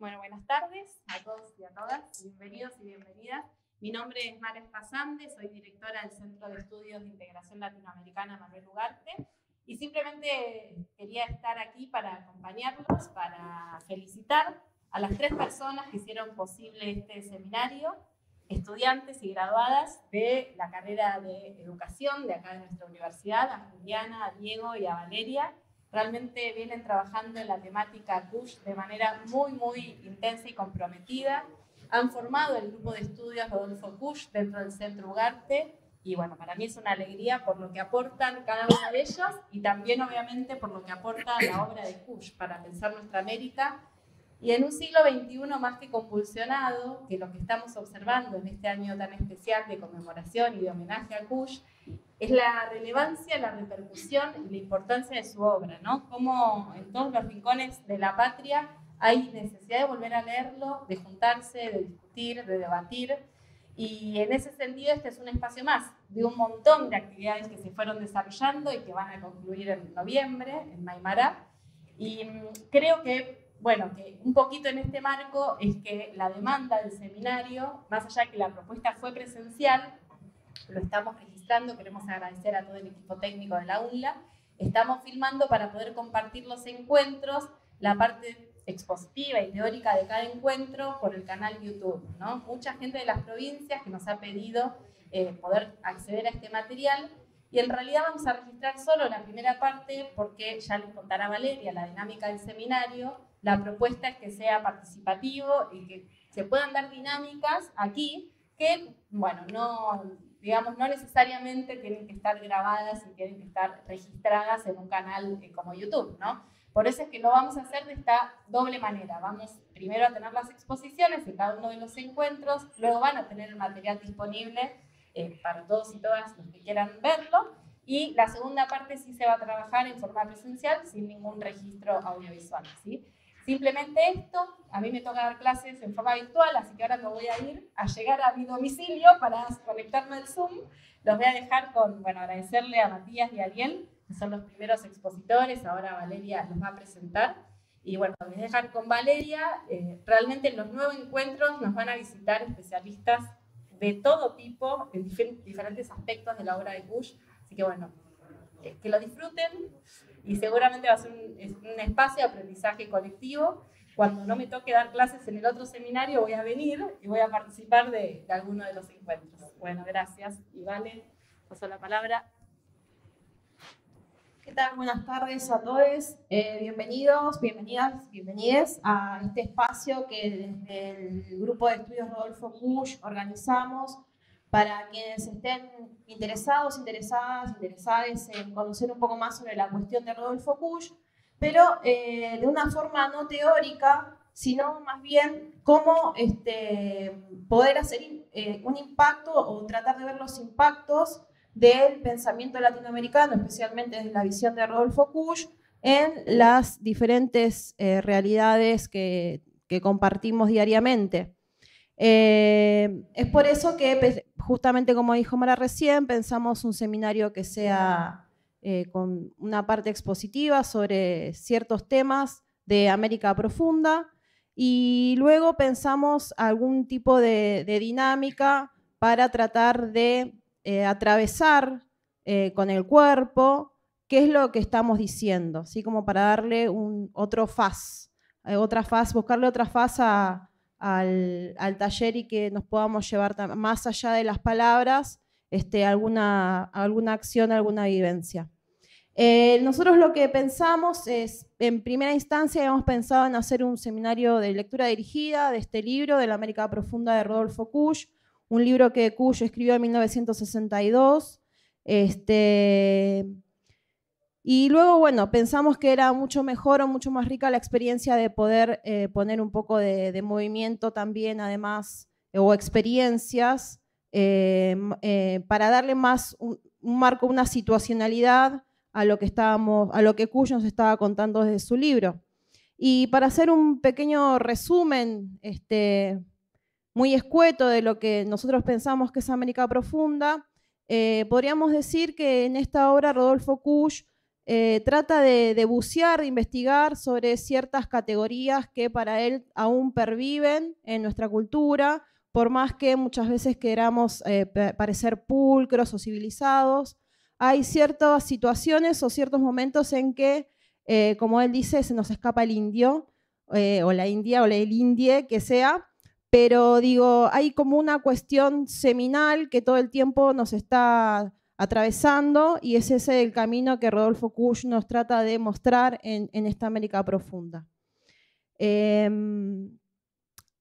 Bueno, buenas tardes a todos y a todas. Bienvenidos y bienvenidas. Mi nombre es Mara Espasande, soy directora del Centro de Estudios de Integración Latinoamericana Manuel Ugarte. Y simplemente quería estar aquí para acompañarlos, para felicitar a las tres personas que hicieron posible este seminario, estudiantes y graduadas de la carrera de educación de acá de nuestra universidad, a Juliana, a Diego y a Valeria, Realmente vienen trabajando en la temática Kush de manera muy, muy intensa y comprometida. Han formado el grupo de estudios Rodolfo Kush dentro del Centro Ugarte y bueno, para mí es una alegría por lo que aportan cada uno de ellos y también obviamente por lo que aporta la obra de Kush para pensar nuestra América y en un siglo XXI más que compulsionado, que lo que estamos observando en este año tan especial de conmemoración y de homenaje a Kush, es la relevancia, la repercusión y la importancia de su obra, ¿no? Como en todos los rincones de la patria hay necesidad de volver a leerlo, de juntarse, de discutir, de debatir. Y en ese sentido, este es un espacio más de un montón de actividades que se fueron desarrollando y que van a concluir en noviembre, en Maimará. Y mm, creo que bueno, que un poquito en este marco es que la demanda del seminario, más allá que la propuesta fue presencial, lo estamos registrando, queremos agradecer a todo el equipo técnico de la UNLA, estamos filmando para poder compartir los encuentros, la parte expositiva y teórica de cada encuentro por el canal YouTube. ¿no? Mucha gente de las provincias que nos ha pedido eh, poder acceder a este material y en realidad vamos a registrar solo la primera parte porque ya les contará Valeria la dinámica del seminario la propuesta es que sea participativo y que se puedan dar dinámicas aquí que, bueno, no, digamos, no necesariamente tienen que estar grabadas y tienen que estar registradas en un canal eh, como YouTube, ¿no? Por eso es que lo vamos a hacer de esta doble manera. Vamos primero a tener las exposiciones en cada uno de los encuentros, luego van a tener el material disponible eh, para todos y todas los que quieran verlo. Y la segunda parte sí se va a trabajar en forma presencial sin ningún registro audiovisual. ¿sí? Simplemente esto, a mí me toca dar clases en forma virtual, así que ahora me voy a ir a llegar a mi domicilio para conectarme al Zoom. Los voy a dejar con, bueno, agradecerle a Matías y a Ariel, que son los primeros expositores, ahora Valeria los va a presentar. Y bueno, voy a dejar con Valeria, eh, realmente en los nuevos encuentros nos van a visitar especialistas de todo tipo, en diferentes aspectos de la obra de Bush, así que bueno, eh, que lo disfruten y seguramente va a ser un, espacio de aprendizaje colectivo. Cuando no me toque dar clases en el otro seminario, voy a venir y voy a participar de, alguno de los encuentros. Bueno, gracias. Y vale, paso la palabra. ¿Qué tal? Buenas tardes a todos. Eh, bienvenidos, bienvenidas, bienvenides a este espacio que desde el Grupo de Estudios Rodolfo Kusch organizamos para quienes estén interesados, interesadas, interesadas en conocer un poco más sobre la cuestión de Rodolfo Kusch, pero eh, de una forma no teórica, sino más bien cómo este, poder hacer eh, un impacto o tratar de ver los impactos del pensamiento latinoamericano, especialmente desde la visión de Rodolfo Kusch, en las diferentes eh, realidades que, compartimos diariamente. Eh, es por eso que, pues, justamente como dijo Mara recién, pensamos un seminario que sea eh, con una parte expositiva sobre ciertos temas de América Profunda y luego pensamos algún tipo de, dinámica para tratar de eh, atravesar con el cuerpo qué es lo que estamos diciendo, así como para darle un, otro faz, otra faz, buscarle otra faz a, al, taller y que nos podamos llevar más allá de las palabras este, alguna, alguna acción, alguna vivencia. Eh, nosotros lo que pensamos es, en primera instancia, hemos pensado en hacer un seminario de lectura dirigida de este libro, de la América Profunda de Rodolfo Kusch, un libro que Kusch escribió en 1962. Este, y luego, bueno, pensamos que era mucho mejor o mucho más rica la experiencia de poder eh, poner un poco de, movimiento también, además, eh, o experiencias eh, para darle más un, marco, una situacionalidad a lo que estábamos, a lo que Cuyo nos estaba contando desde su libro. Y para hacer un pequeño resumen, este, muy escueto de lo que nosotros pensamos que es América Profunda, podríamos decir que en esta obra Rodolfo Cush eh, trata de, bucear, de investigar sobre ciertas categorías que para él aún perviven en nuestra cultura, por más que muchas veces queramos eh, parecer pulcros o civilizados. Hay ciertas situaciones o ciertos momentos en que, eh, como él dice, se nos escapa el indio, o la india, o el indie, que sea, pero digo, hay como una cuestión seminal que todo el tiempo nos está atravesando y es ese el camino que Rodolfo Kusch nos trata de mostrar en, esta América profunda. Em,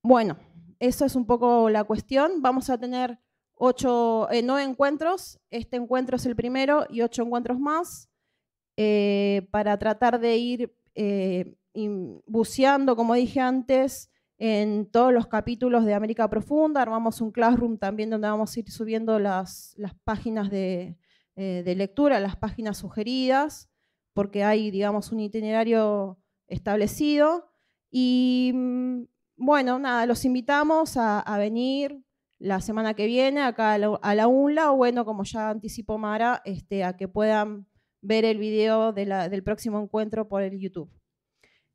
bueno, eso es un poco la cuestión. Vamos a tener ocho, eh, nueve encuentros, este encuentro es el primero y ocho encuentros más eh, para tratar de ir eh, buceando, como dije antes, en todos los capítulos de América Profunda, armamos un classroom también donde vamos a ir subiendo las, páginas eh, de, lectura, las páginas sugeridas, porque hay, digamos, un itinerario establecido. Y mm, bueno, nada, los invitamos a, venir la semana que viene acá a la, UNLA, o bueno, como ya anticipó Mara, este, a que puedan ver el video del próximo encuentro por el YouTube.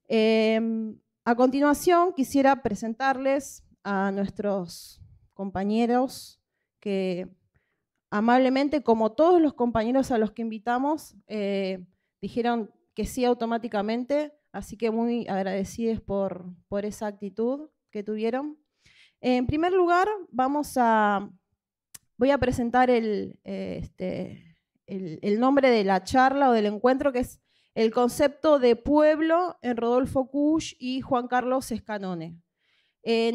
Em, a continuación, quisiera presentarles a nuestros compañeros que amablemente, como todos los compañeros a los que invitamos, eh, dijeron que sí automáticamente, así que muy agradecidos por, por esa actitud que tuvieron. En primer lugar, vamos a, voy a presentar el, eh, este, el nombre de la charla o del encuentro, que es el concepto de pueblo en Rodolfo Kusch y Juan Carlos Escanone. Eh,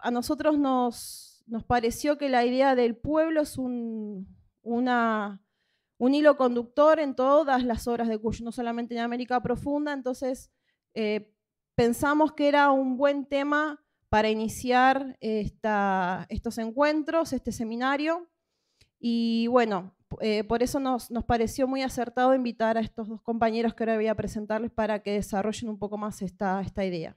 a, nosotros nos, pareció que la idea del pueblo es un, hilo conductor en todas las obras de Kusch, no solamente en América Profunda, entonces eh, pensamos que era un buen tema para iniciar estos encuentros, este seminario. Y bueno, eh, por eso nos, pareció muy acertado invitar a estos dos compañeros que ahora voy a presentarles para que desarrollen un poco más esta, idea.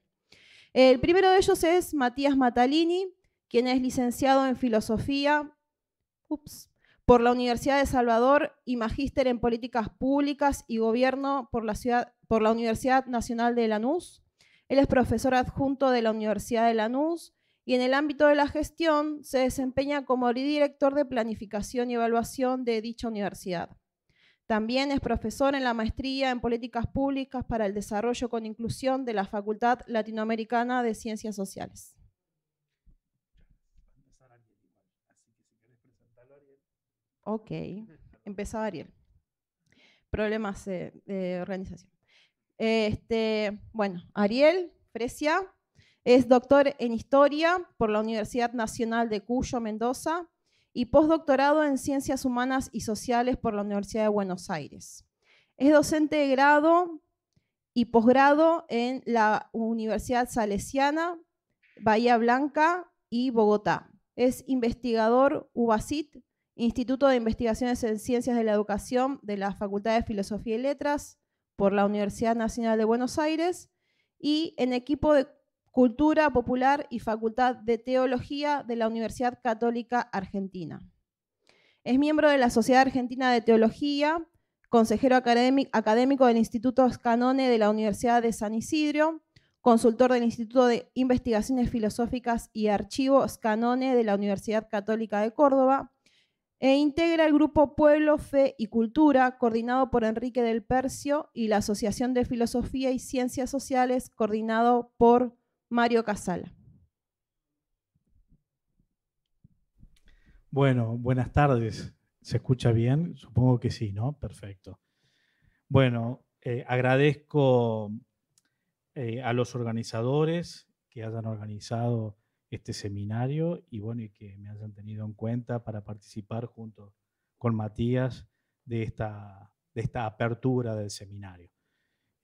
El primero de ellos es Matías Matalini, quien es licenciado en Filosofía por la Universidad de Salvador y magíster en Políticas Públicas y Gobierno por la, por la Universidad Nacional de Lanús. Él es profesor adjunto de la Universidad de Lanús y en el ámbito de la gestión se desempeña como director de planificación y evaluación de dicha universidad. También es profesor en la maestría en políticas públicas para el desarrollo con inclusión de la Facultad Latinoamericana de Ciencias Sociales. Ok, empezaba Ariel. Problemas de organización. Este, bueno, Ariel, Frecia es doctor en Historia por la Universidad Nacional de Cuyo, Mendoza, y postdoctorado en Ciencias Humanas y Sociales por la Universidad de Buenos Aires. Es docente de grado y posgrado en la Universidad Salesiana, Bahía Blanca y Bogotá. Es investigador UBASIT, Instituto de Investigaciones en Ciencias de la Educación de la Facultad de Filosofía y Letras por la Universidad Nacional de Buenos Aires y en equipo de Cultura Popular y Facultad de Teología de la Universidad Católica Argentina. Es miembro de la Sociedad Argentina de Teología, consejero académico del Instituto Scanone de la Universidad de San Isidro, consultor del Instituto de Investigaciones Filosóficas y Archivo Scanone de la Universidad Católica de Córdoba, e integra el grupo Pueblo, Fe y Cultura, coordinado por Enrique del Percio, y la Asociación de Filosofía y Ciencias Sociales, coordinado por Mario Casala. Bueno, buenas tardes. ¿Se escucha bien? Supongo que sí, ¿no? Perfecto. Bueno, eh, agradezco eh, a los organizadores que hayan organizado este seminario y bueno, y que me hayan tenido en cuenta para participar junto con Matías de esta, de esta apertura del seminario.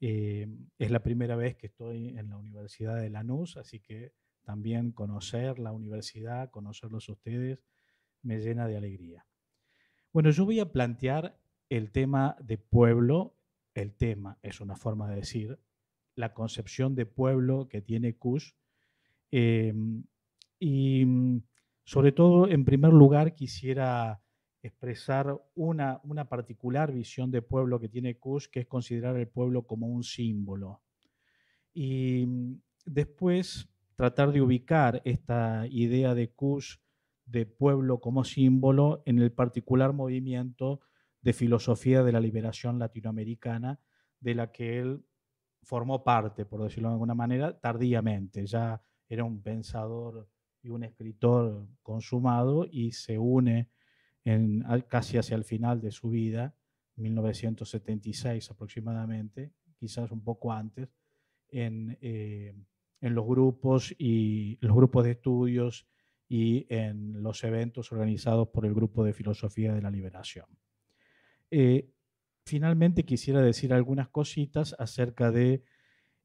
Eh, es la primera vez que estoy en la Universidad de Lanús, así que también conocer la universidad, conocerlos ustedes, me llena de alegría. Bueno, yo voy a plantear el tema de pueblo, el tema es una forma de decir, la concepción de pueblo que tiene Cus, eh, y mm, sobre todo, en primer lugar, quisiera expresar una, una particular visión de pueblo que tiene Kush, que es considerar el pueblo como un símbolo. Y mm, después tratar de ubicar esta idea de Kush de pueblo como símbolo en el particular movimiento de filosofía de la liberación latinoamericana de la que él formó parte, por decirlo de alguna manera, tardíamente. Ya era un pensador y un escritor consumado y se une casi hacia el final de su vida, 1976 aproximadamente, quizás un poco antes, eh, en, los grupos y los grupos de estudios y en los eventos organizados por el grupo de filosofía de la liberación. Eh, finalmente quisiera decir algunas cositas acerca de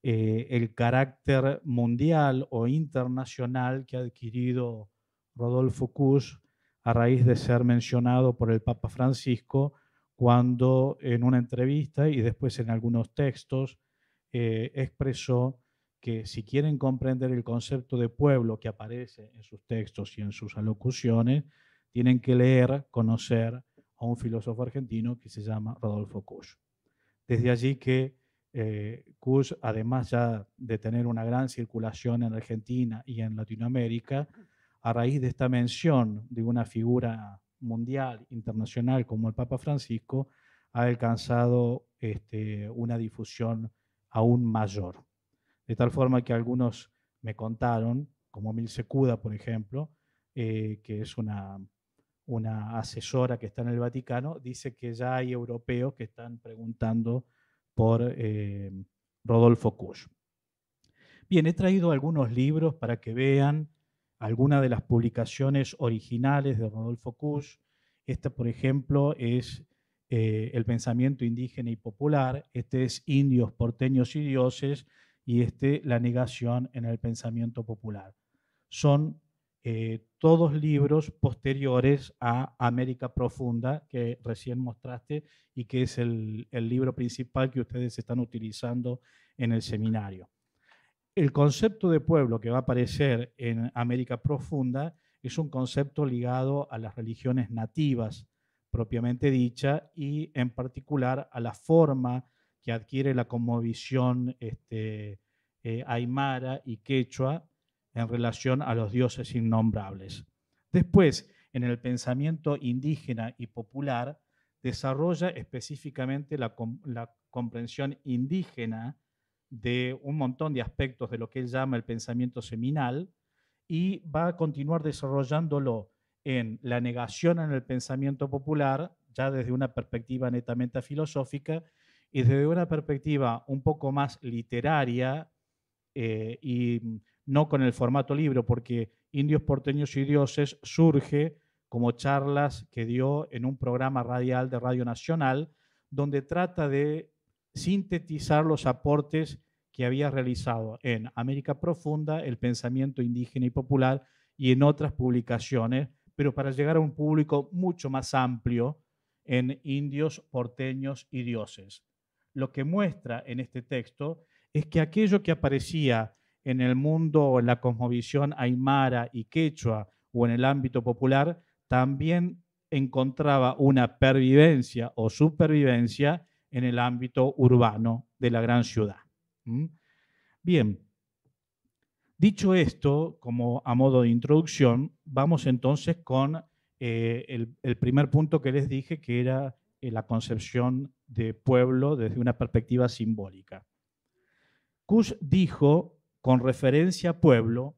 eh, carácter mundial o internacional que ha adquirido Rodolfo Kusch a raíz de ser mencionado por el Papa Francisco cuando en una entrevista y después en algunos textos eh, expresó que si quieren comprender el concepto de pueblo que aparece en sus textos y en sus alocuciones, tienen que leer, conocer a un filósofo argentino que se llama Rodolfo Kusch. Desde allí que eh, además ya de tener una gran circulación en Argentina y en Latinoamérica, a raíz de esta mención de una figura mundial, internacional como el Papa Francisco, ha alcanzado este, una difusión aún mayor. De tal forma que algunos me contaron, como Mil Secuda, por ejemplo, eh, que es una, asesora que está en el Vaticano, dice que ya hay europeos que están preguntando por eh, Rodolfo Kusch. Bien, he traído algunos libros para que vean algunas de las publicaciones originales de Rodolfo Kusch. este por ejemplo, es eh, El pensamiento indígena y popular, este es Indios, porteños y dioses, y este La negación en el pensamiento popular. Son eh, todos libros posteriores a América Profunda, que recién mostraste y que es el libro principal que ustedes están utilizando en el seminario el concepto de pueblo que va a aparecer en América Profunda es un concepto ligado a las religiones nativas, propiamente dicha, y en particular a la forma que adquiere la conmovisión este, eh, aymara y quechua en relación a los dioses innombrables. Después, en el pensamiento indígena y popular, desarrolla específicamente la comprensión indígena de un montón de aspectos de lo que él llama el pensamiento seminal y va a continuar desarrollándolo en la negación en el pensamiento popular, ya desde una perspectiva netamente filosófica y desde una perspectiva un poco más literaria eh, y no con el formato libro, porque Indios porteños y dioses surge como charlas que dio en un programa radial de Radio Nacional, donde trata de sintetizar los aportes que había realizado en América Profunda, el pensamiento indígena y popular y en otras publicaciones, pero para llegar a un público mucho más amplio en indios, porteños y dioses. Lo que muestra en este texto es que aquello que aparecía en el mundo, o en la cosmovisión aymara y quechua o en el ámbito popular, también encontraba una pervivencia o supervivencia en el ámbito urbano de la gran ciudad. Bien, dicho esto, como a modo de introducción, vamos entonces con eh, el, primer punto que les dije, que era eh, la concepción de pueblo desde una perspectiva simbólica. Kush dijo, con referencia a pueblo,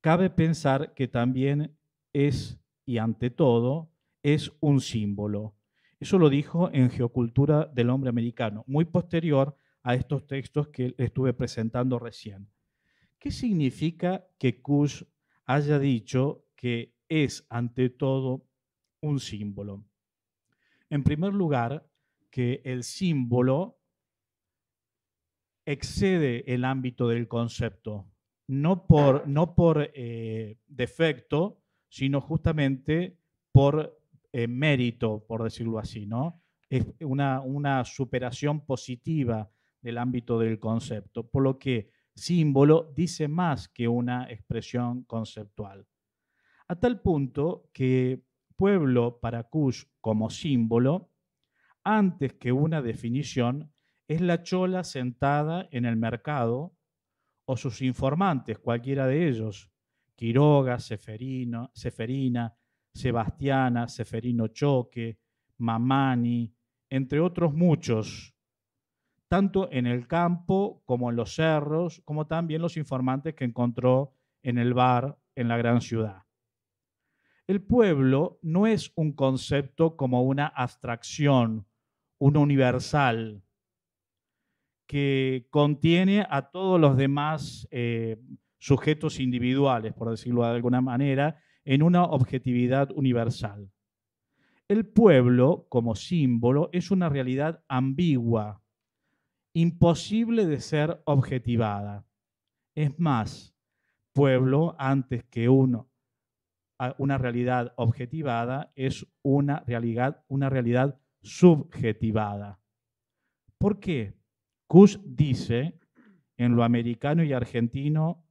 cabe pensar que también es, y ante todo, es un símbolo, eso lo dijo en Geocultura del Hombre Americano, muy posterior a estos textos que estuve presentando recién. ¿Qué significa que Kush haya dicho que es, ante todo, un símbolo? En primer lugar, que el símbolo excede el ámbito del concepto, no por, eh, defecto, sino justamente por eh, mérito, por decirlo así, ¿no? Es una, superación positiva del ámbito del concepto, por lo que símbolo dice más que una expresión conceptual. A tal punto que pueblo para como símbolo, antes que una definición, es la chola sentada en el mercado o sus informantes, cualquiera de ellos, Quiroga, Seferino, Seferina, Sebastiana, Seferino Choque, Mamani, entre otros muchos, tanto en el campo como en los cerros, como también los informantes que encontró en el bar en la gran ciudad. El pueblo no es un concepto como una abstracción, un universal, que contiene a todos los demás eh, sujetos individuales, por decirlo de alguna manera, en una objetividad universal. El pueblo, como símbolo, es una realidad ambigua, imposible de ser objetivada. Es más, pueblo, antes que uno, una realidad objetivada, es una realidad, una realidad subjetivada. ¿Por qué? Kush dice, en lo americano y argentino,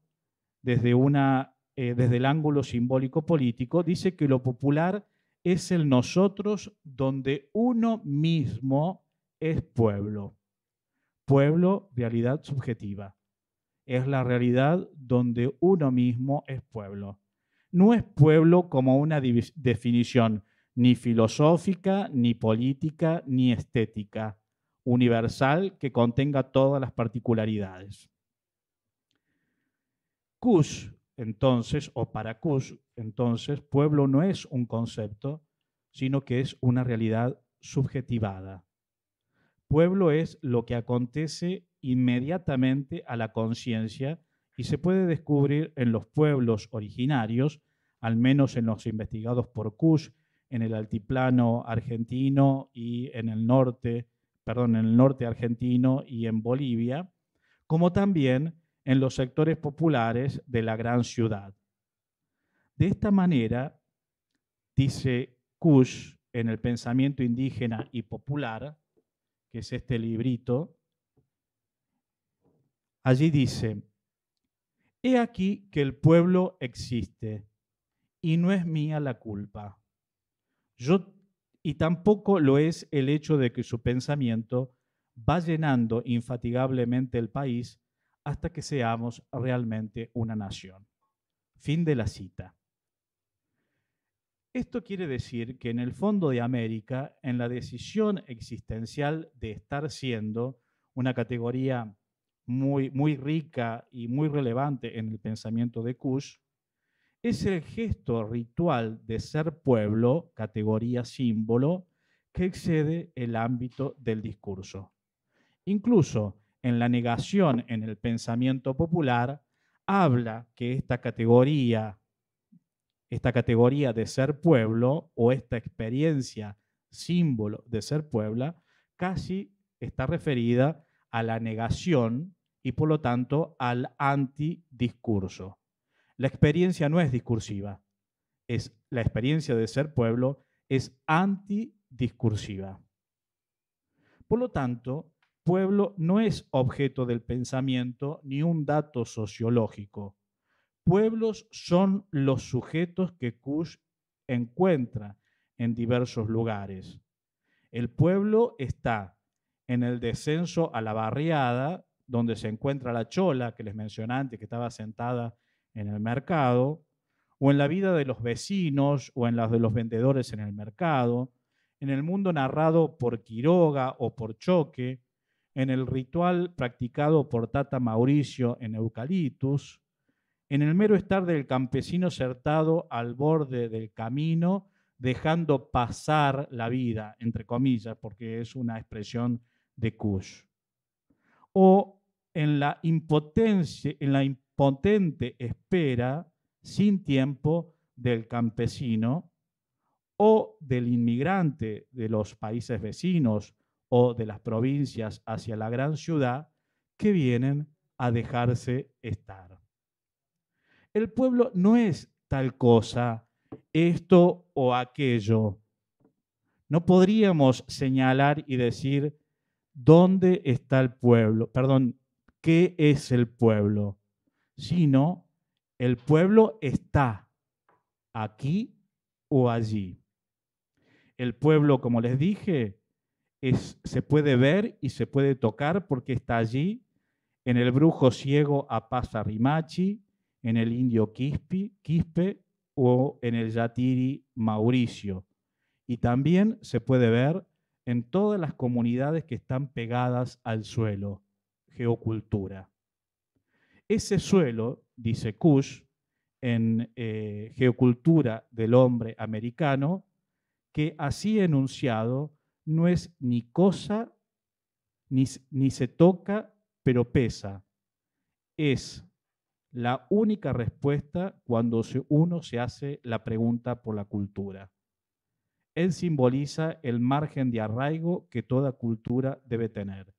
desde una eh, desde el ángulo simbólico político, dice que lo popular es el nosotros donde uno mismo es pueblo. Pueblo, realidad subjetiva. Es la realidad donde uno mismo es pueblo. No es pueblo como una definición ni filosófica, ni política, ni estética, universal que contenga todas las particularidades entonces, o para Kush, entonces, pueblo no es un concepto, sino que es una realidad subjetivada. Pueblo es lo que acontece inmediatamente a la conciencia y se puede descubrir en los pueblos originarios, al menos en los investigados por Kush, en el altiplano argentino y en el norte, perdón, en el norte argentino y en Bolivia, como también en los sectores populares de la gran ciudad. De esta manera, dice Kush en el pensamiento indígena y popular, que es este librito, allí dice, He aquí que el pueblo existe y no es mía la culpa. Yo y tampoco lo es el hecho de que su pensamiento va llenando infatigablemente el país hasta que seamos realmente una nación. Fin de la cita. Esto quiere decir que en el fondo de América, en la decisión existencial de estar siendo una categoría muy, muy rica y muy relevante en el pensamiento de Kush, es el gesto ritual de ser pueblo, categoría símbolo, que excede el ámbito del discurso. Incluso en la negación en el pensamiento popular, habla que esta categoría, esta categoría de ser pueblo o esta experiencia símbolo de ser puebla, casi está referida a la negación y por lo tanto al antidiscurso. La experiencia no es discursiva, es la experiencia de ser pueblo es antidiscursiva. Por lo tanto, Pueblo no es objeto del pensamiento ni un dato sociológico. Pueblos son los sujetos que Kush encuentra en diversos lugares. El pueblo está en el descenso a la barriada, donde se encuentra la chola que les mencioné antes, que estaba sentada en el mercado, o en la vida de los vecinos o en las de los vendedores en el mercado, en el mundo narrado por Quiroga o por Choque, en el ritual practicado por Tata Mauricio en Eucaliptus, en el mero estar del campesino acertado al borde del camino, dejando pasar la vida, entre comillas, porque es una expresión de Kush. O en la, impotencia, en la impotente espera sin tiempo del campesino o del inmigrante de los países vecinos o de las provincias hacia la gran ciudad que vienen a dejarse estar. El pueblo no es tal cosa, esto o aquello. No podríamos señalar y decir dónde está el pueblo, perdón, qué es el pueblo, sino el pueblo está aquí o allí. El pueblo, como les dije, se puede ver y se puede tocar porque está allí, en el brujo ciego Apasa Rimachi, en el indio Quispi, Quispe o en el Yatiri Mauricio. Y también se puede ver en todas las comunidades que están pegadas al suelo, geocultura. Ese suelo, dice Kush, en eh, Geocultura del Hombre Americano, que así enunciado no es ni cosa, ni, ni se toca, pero pesa. Es la única respuesta cuando uno se hace la pregunta por la cultura. Él simboliza el margen de arraigo que toda cultura debe tener.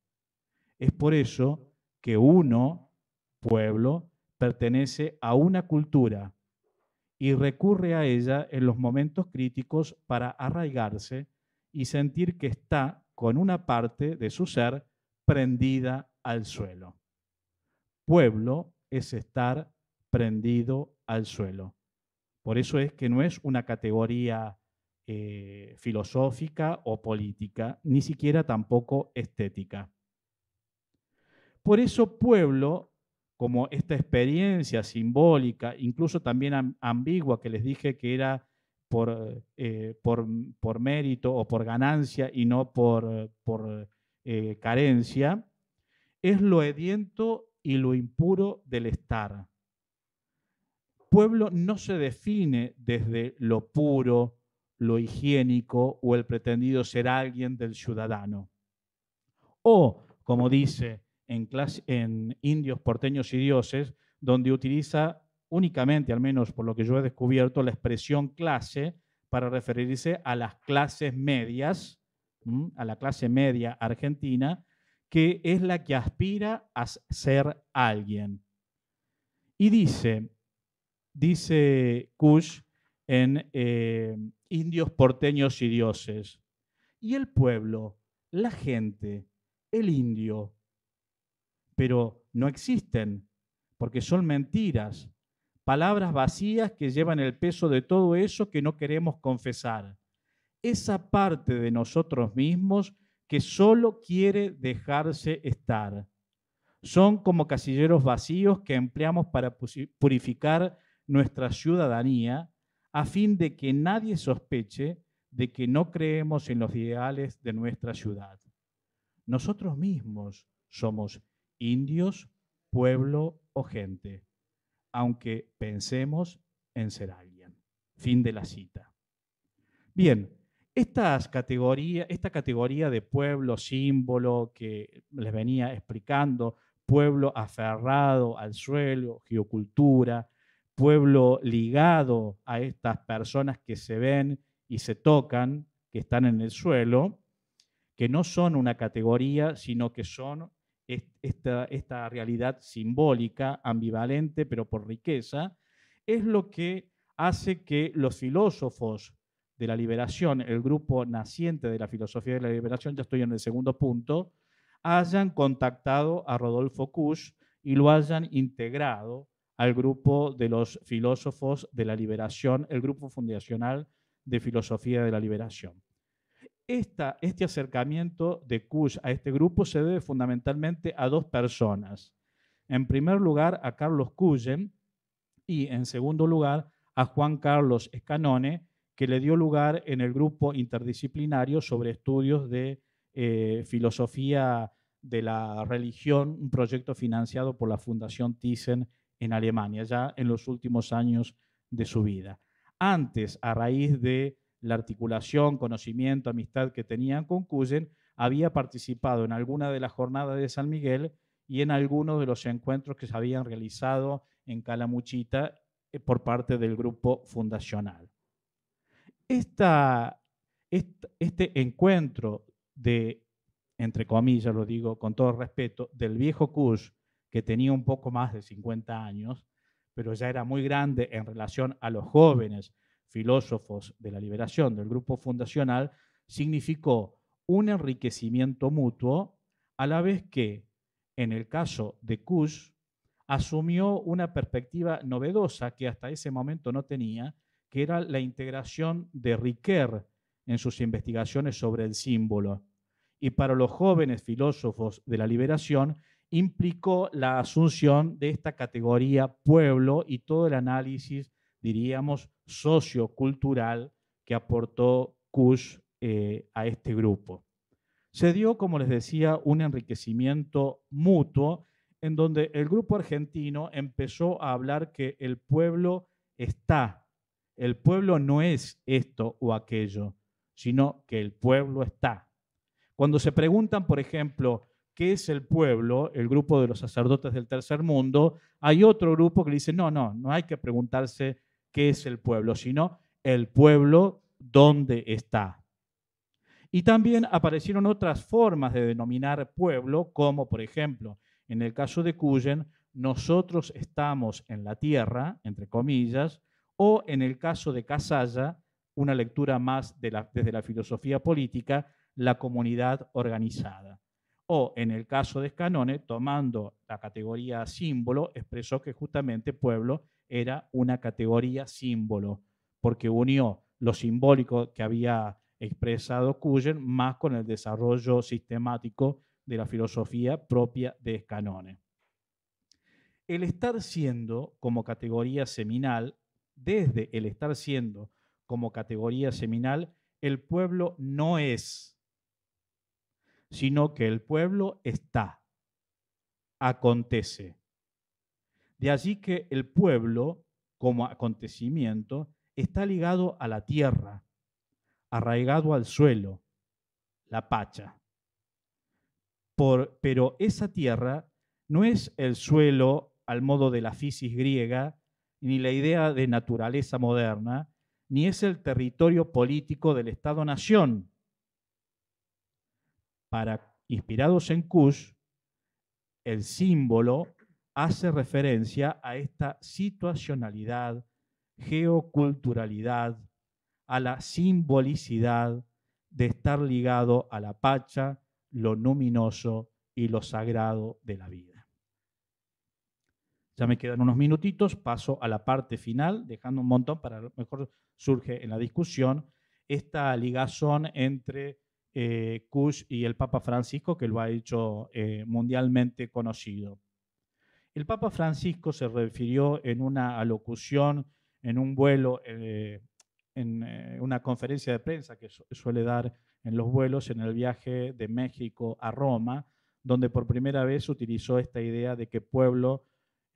Es por eso que uno, pueblo, pertenece a una cultura y recurre a ella en los momentos críticos para arraigarse y sentir que está con una parte de su ser prendida al suelo. Pueblo es estar prendido al suelo. Por eso es que no es una categoría eh, filosófica o política, ni siquiera tampoco estética. Por eso pueblo, como esta experiencia simbólica, incluso también ambigua que les dije que era por, eh, mm, por, mérito o por ganancia y no por, por eh, carencia, es lo hediento y lo impuro del estar. Pueblo no se define desde lo puro, lo higiénico o el pretendido ser alguien del ciudadano. O, como dice en Indios, Porteños y Dioses, donde utiliza únicamente, al menos por lo que yo he descubierto, la expresión clase para referirse a las clases medias, a la clase media argentina, que es la que aspira a ser alguien. Y dice, dice Kush en eh, Indios porteños y dioses, y el pueblo, la gente, el indio, pero no existen, porque son mentiras, palabras vacías que llevan el peso de todo eso que no queremos confesar, esa parte de nosotros mismos que solo quiere dejarse estar. Son como casilleros vacíos que empleamos para purificar nuestra ciudadanía a fin de que nadie sospeche de que no creemos en los ideales de nuestra ciudad. Nosotros mismos somos indios, pueblo o gente aunque pensemos en ser alguien. Fin de la cita. Bien, esta categoría de pueblo símbolo que les venía explicando, pueblo aferrado al suelo, geocultura, pueblo ligado a estas personas que se ven y se tocan, que están en el suelo, que no son una categoría, sino que son esta, realidad simbólica, ambivalente, pero por riqueza, es lo que hace que los filósofos de la liberación, el grupo naciente de la filosofía de la liberación, ya estoy en el segundo punto, hayan contactado a Rodolfo Kusch y lo hayan integrado al grupo de los filósofos de la liberación, el grupo fundacional de filosofía de la liberación este acercamiento de Kush a este grupo se debe fundamentalmente a dos personas. En primer lugar, a Carlos Kuyen, y en segundo lugar, a Juan Carlos Scanone que le dio lugar en el grupo interdisciplinario sobre estudios de eh, filosofía de la religión, un proyecto financiado por la Fundación Thyssen en Alemania, ya en los últimos años de su vida. Antes, a raíz de la articulación, conocimiento, amistad que tenían con Cuyen, había participado en alguna de las jornadas de San Miguel y en algunos de los encuentros que se habían realizado en Calamuchita eh, por parte del grupo fundacional. este, encuentro de, entre comillas, lo digo con todo respeto, del viejo Kush, que tenía un poco más de 50 años, pero ya era muy grande en relación a los jóvenes filósofos de la liberación del grupo fundacional, significó un enriquecimiento mutuo, a la vez que, en el caso de Kusch asumió una perspectiva novedosa que hasta ese momento no tenía, que era la integración de Riquet en sus investigaciones sobre el símbolo. Y para los jóvenes filósofos de la liberación implicó la asunción de esta categoría pueblo y todo el análisis, diríamos, sociocultural que aportó Kush eh, a este grupo. Se dio, como les decía, un enriquecimiento mutuo en donde el grupo argentino empezó a hablar que el pueblo está, el pueblo no es esto o aquello, sino que el pueblo está. Cuando se preguntan, por ejemplo, ¿qué es el pueblo? El grupo de los sacerdotes del tercer mundo, hay otro grupo que dice, no, no, no hay que preguntarse qué es el pueblo, sino el pueblo donde está. Y también aparecieron otras formas de denominar pueblo, como por ejemplo, en el caso de Cuyen, nosotros estamos en la tierra, entre comillas, o en el caso de Casalla, una lectura más de desde la filosofía política, la comunidad organizada o en el caso de Escanone, tomando la categoría símbolo, expresó que justamente pueblo era una categoría símbolo, porque unió lo simbólico que había expresado Kuyen más con el desarrollo sistemático de la filosofía propia de Escanone. El estar siendo como categoría seminal, desde el estar siendo como categoría seminal, el pueblo no es sino que el pueblo está, acontece. De allí que el pueblo, como acontecimiento, está ligado a la tierra, arraigado al suelo, la pacha. pero esa tierra no es el suelo al modo de la fisis griega, ni la idea de naturaleza moderna, ni es el territorio político del Estado-nación, para inspirados en Kush, el símbolo hace referencia a esta situacionalidad, geoculturalidad, a la simbolicidad de estar ligado a la pacha, lo luminoso y lo sagrado de la vida. Ya me quedan unos minutitos, paso a la parte final, dejando un montón para lo mejor surge en la discusión esta ligazón entre eh, Kush y el Papa Francisco, que lo ha hecho eh, mundialmente conocido. El Papa Francisco se refirió en una alocución, en un vuelo, eh, en eh, una conferencia de prensa que suele dar en los vuelos en el viaje de México a Roma, donde por primera vez utilizó esta idea de que pueblo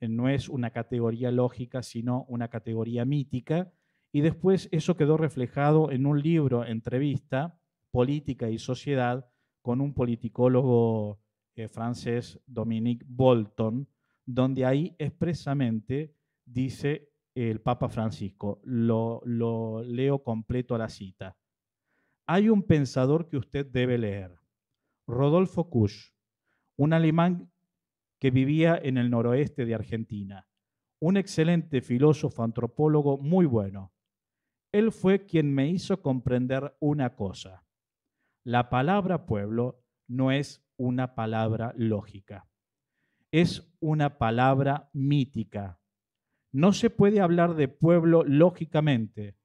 no es una categoría lógica, sino una categoría mítica. Y después eso quedó reflejado en un libro, entrevista, política y sociedad con un politicólogo eh, francés, Dominique Bolton, donde ahí expresamente dice el Papa Francisco, lo leo completo a la cita. Hay un pensador que usted debe leer, Rodolfo Kusch, un alemán que vivía en el noroeste de Argentina, un excelente filósofo antropólogo muy bueno. Él fue quien me hizo comprender una cosa. La palabra pueblo no es una palabra lógica, es una palabra mítica. No se puede hablar de pueblo lógicamente,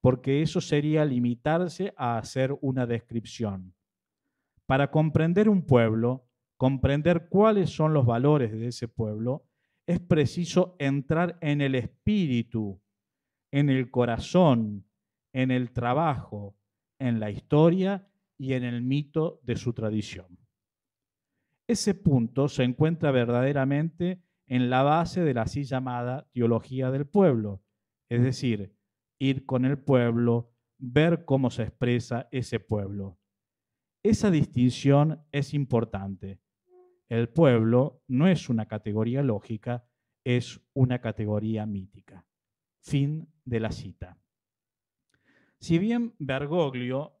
porque eso sería limitarse a hacer una descripción. Para comprender un pueblo, comprender cuáles son los valores de ese pueblo, es preciso entrar en el espíritu, en el corazón, en el trabajo, en la historia y en el mito de su tradición. Ese punto se encuentra verdaderamente en la base de la así llamada teología del pueblo, es decir, ir con el pueblo, ver cómo se expresa ese pueblo. Esa distinción es importante. El pueblo no es una categoría lógica, es una categoría mítica. Fin de la cita. Si bien Bergoglio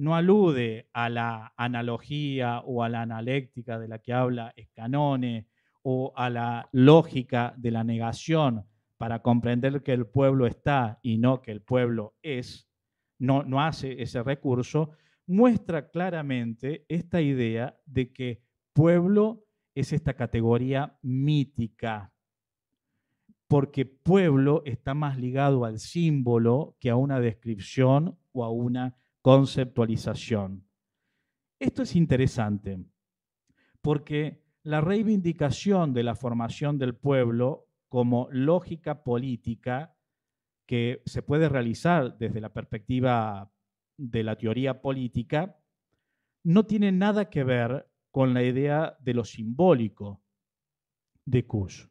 no alude a la analogía o a la analéctica de la que habla Escanone o a la lógica de la negación para comprender que el pueblo está y no que el pueblo es, no, no hace ese recurso, muestra claramente esta idea de que pueblo es esta categoría mítica, porque pueblo está más ligado al símbolo que a una descripción o a una conceptualización. Esto es interesante porque la reivindicación de la formación del pueblo como lógica política que se puede realizar desde la perspectiva de la teoría política no tiene nada que ver con la idea de lo simbólico de Kush.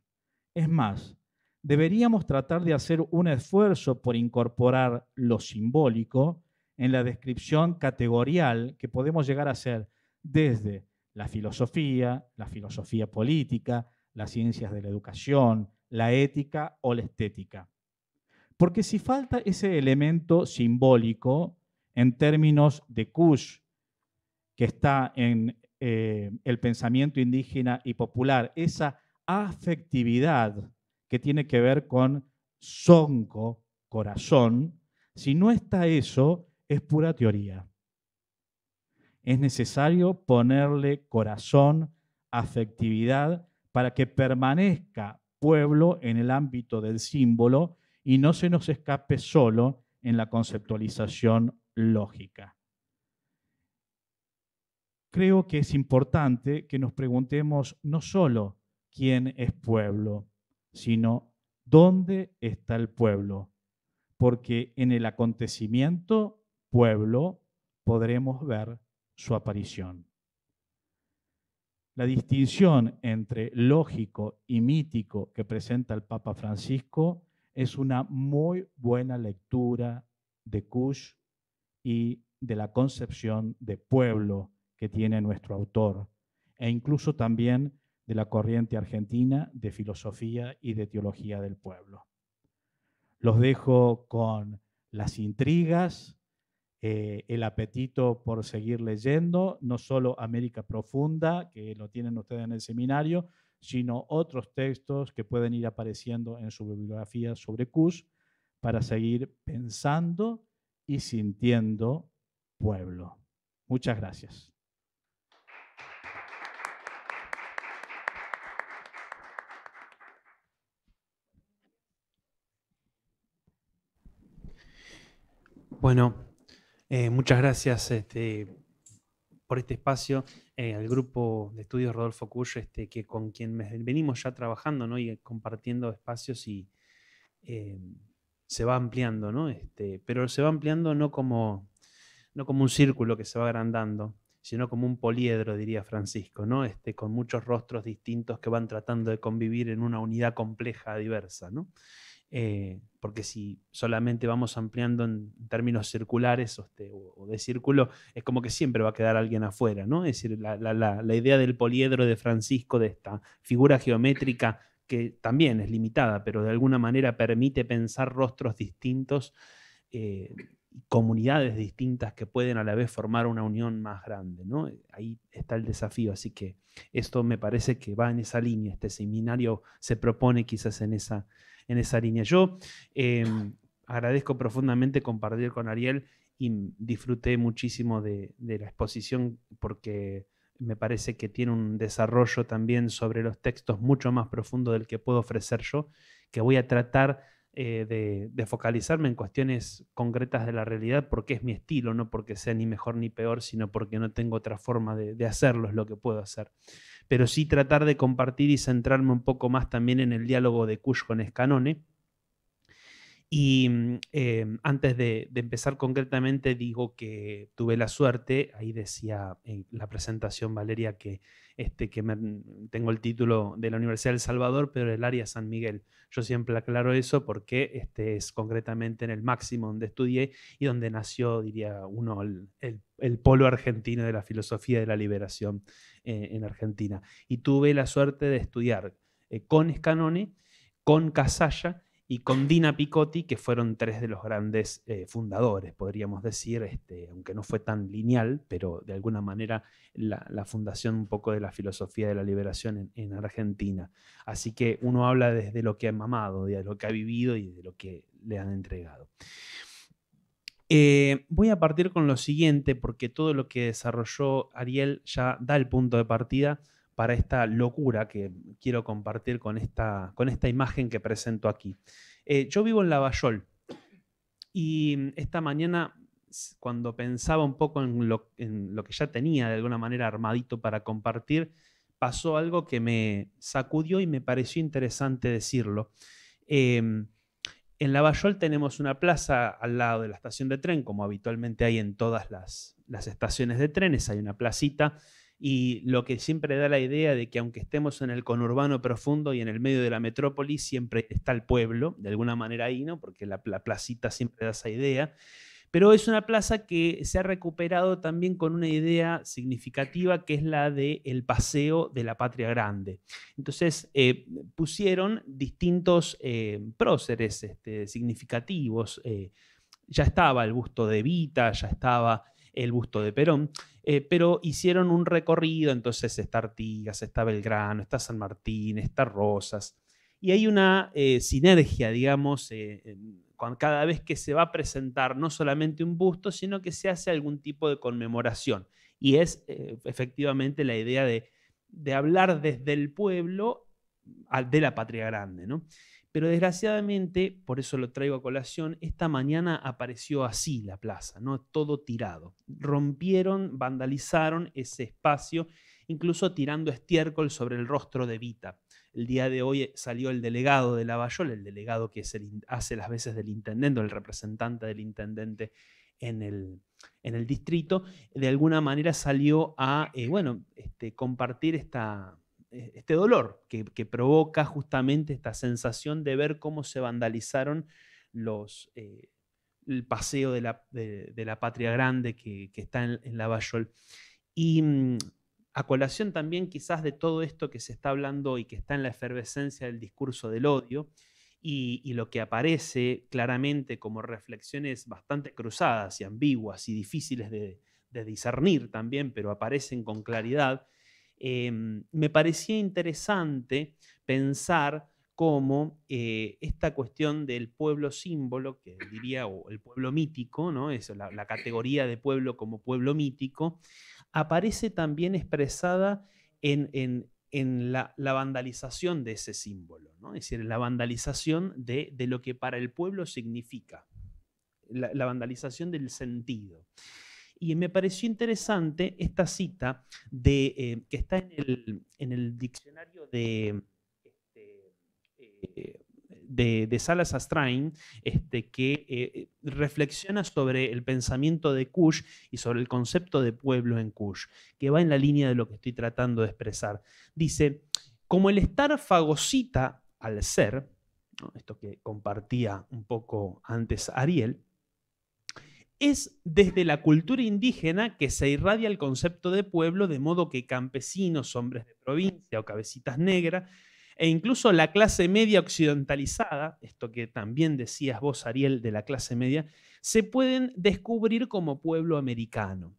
Es más, deberíamos tratar de hacer un esfuerzo por incorporar lo simbólico en la descripción categorial que podemos llegar a hacer desde la filosofía, la filosofía política, las ciencias de la educación, la ética o la estética. Porque si falta ese elemento simbólico en términos de Kush, que está en eh, el pensamiento indígena y popular, esa afectividad que tiene que ver con sonco, corazón, si no está eso, es pura teoría. Es necesario ponerle corazón, afectividad, para que permanezca pueblo en el ámbito del símbolo y no se nos escape solo en la conceptualización lógica. Creo que es importante que nos preguntemos no solo quién es pueblo, sino dónde está el pueblo, porque en el acontecimiento pueblo podremos ver su aparición. La distinción entre lógico y mítico que presenta el Papa Francisco es una muy buena lectura de Cush y de la concepción de pueblo que tiene nuestro autor, e incluso también de la corriente argentina de filosofía y de teología del pueblo. Los dejo con las intrigas, eh, el apetito por seguir leyendo, no solo América Profunda, que lo tienen ustedes en el seminario, sino otros textos que pueden ir apareciendo en su bibliografía sobre CUS para seguir pensando y sintiendo pueblo. Muchas gracias. Bueno, eh, muchas gracias este, por este espacio eh, al grupo de estudios Rodolfo Cuyo, este, que con quien venimos ya trabajando ¿no? y eh, compartiendo espacios y em, se va ampliando, ¿no? Este, pero se va ampliando no como, no como un círculo que se va agrandando, sino como un poliedro, diría Francisco, ¿no? Este, con muchos rostros distintos que van tratando de convivir en una unidad compleja, diversa, ¿no? Eh, porque si solamente vamos ampliando en términos circulares este, o, de círculo, es como que siempre va a quedar alguien afuera, ¿no? Es decir, la, idea del poliedro de Francisco, de esta figura geométrica que también es limitada, pero de alguna manera permite pensar rostros distintos, eh, comunidades distintas que pueden a la vez formar una unión más grande, ¿no? Ahí está el desafío, así que esto me parece que va en esa línea, este seminario se propone quizás en esa en esa línea. Yo em, agradezco profundamente compartir con Ariel y disfruté muchísimo de, la exposición porque me parece que tiene un desarrollo también sobre los textos mucho más profundo del que puedo ofrecer yo, que voy a tratar eh, de, focalizarme en cuestiones concretas de la realidad porque es mi estilo, no porque sea ni mejor ni peor, sino porque no tengo otra forma de, de hacerlo, es lo que puedo hacer pero sí tratar de compartir y centrarme un poco más también en el diálogo de Kush con Escanone. Y eh, antes de, empezar concretamente, digo que tuve la suerte, ahí decía en eh, la presentación Valeria que, este, que tengo el título de la Universidad del Salvador, pero del área San Miguel. Yo siempre aclaro eso porque este es concretamente en el máximo donde estudié y donde nació, diría uno, el el polo argentino de la filosofía de la liberación eh, en Argentina. Y tuve la suerte de estudiar eh, con Scanone, con Casalla y con Dina Picotti, que fueron tres de los grandes eh, fundadores, podríamos decir, este, aunque no fue tan lineal, pero de alguna manera la, fundación un poco de la filosofía de la liberación en, en, Argentina. Así que uno habla desde lo que ha mamado, de lo que ha vivido y de lo que le han entregado. Eh, voy a partir con lo siguiente, porque todo lo que desarrolló Ariel ya da el punto de partida para esta locura que quiero compartir con esta, con esta imagen que presento aquí. Eh, yo vivo en Lavallol y mm, esta mañana, cuando pensaba un poco en lo, que ya tenía de alguna manera armadito para compartir, pasó algo que me sacudió y me pareció interesante decirlo. Em, en Lavallol tenemos una plaza al lado de la estación de tren, como habitualmente hay en todas las, estaciones de trenes, hay una placita y lo que siempre da la idea de que aunque estemos en el conurbano profundo y en el medio de la metrópoli, siempre está el pueblo, de alguna manera ahí, ¿no? Porque la, la placita siempre da esa idea. Pero es una plaza que se ha recuperado también con una idea significativa que es la del el paseo de la patria grande. Entonces eh, pusieron distintos eh, próceres este, significativos. Eh, ya estaba el busto de Vita, ya estaba el busto de Perón, pero hicieron un recorrido, entonces está Artigas, está Belgrano, está San Martín, está Rosas, y hay una sinergia, digamos, cada vez que se va a presentar no solamente un busto, sino que se hace algún tipo de conmemoración. Y es eh, efectivamente la idea de, hablar desde el pueblo de la patria grande. ¿no? Pero desgraciadamente, por eso lo traigo a colación, esta mañana apareció así la plaza, ¿no? todo tirado. Rompieron, vandalizaron ese espacio, incluso tirando estiércol sobre el rostro de Vita. El día de hoy salió el delegado de Lavallol, el delegado que hace las veces del intendente el representante del intendente en el, distrito, de alguna manera salió a eh, bueno, este, compartir eh, este dolor que, provoca justamente esta sensación de ver cómo se vandalizaron los, eh, el paseo de la, Patria Grande que, está en, en Lavallol. Mm, a colación también quizás de todo esto que se está hablando y que está en la efervescencia del discurso del odio y, lo que aparece claramente como reflexiones bastante cruzadas y ambiguas y difíciles de, discernir también, pero aparecen con claridad, em, me parecía interesante pensar cómo eh, esta cuestión del pueblo símbolo, que diría, o el pueblo mítico, ¿no? la categoría de pueblo como pueblo mítico, aparece también expresada en, la, vandalización de ese símbolo, es decir, la vandalización de, lo que para el pueblo significa, la, vandalización del sentido. Y me pareció interesante esta cita de, eh, que está en el, diccionario de este, eh, de, Salas Astrain, este, que eh, reflexiona sobre el pensamiento de Kush y sobre el concepto de pueblo en Kush, que va en la línea de lo que estoy tratando de expresar. Dice, como el estar fagocita al ser, esto que compartía un poco antes Ariel, es desde la cultura indígena que se irradia el concepto de pueblo, de modo que campesinos, hombres de provincia o cabecitas negras e incluso la clase media occidentalizada, esto que también decías vos, Ariel, de la clase media, se pueden descubrir como pueblo americano.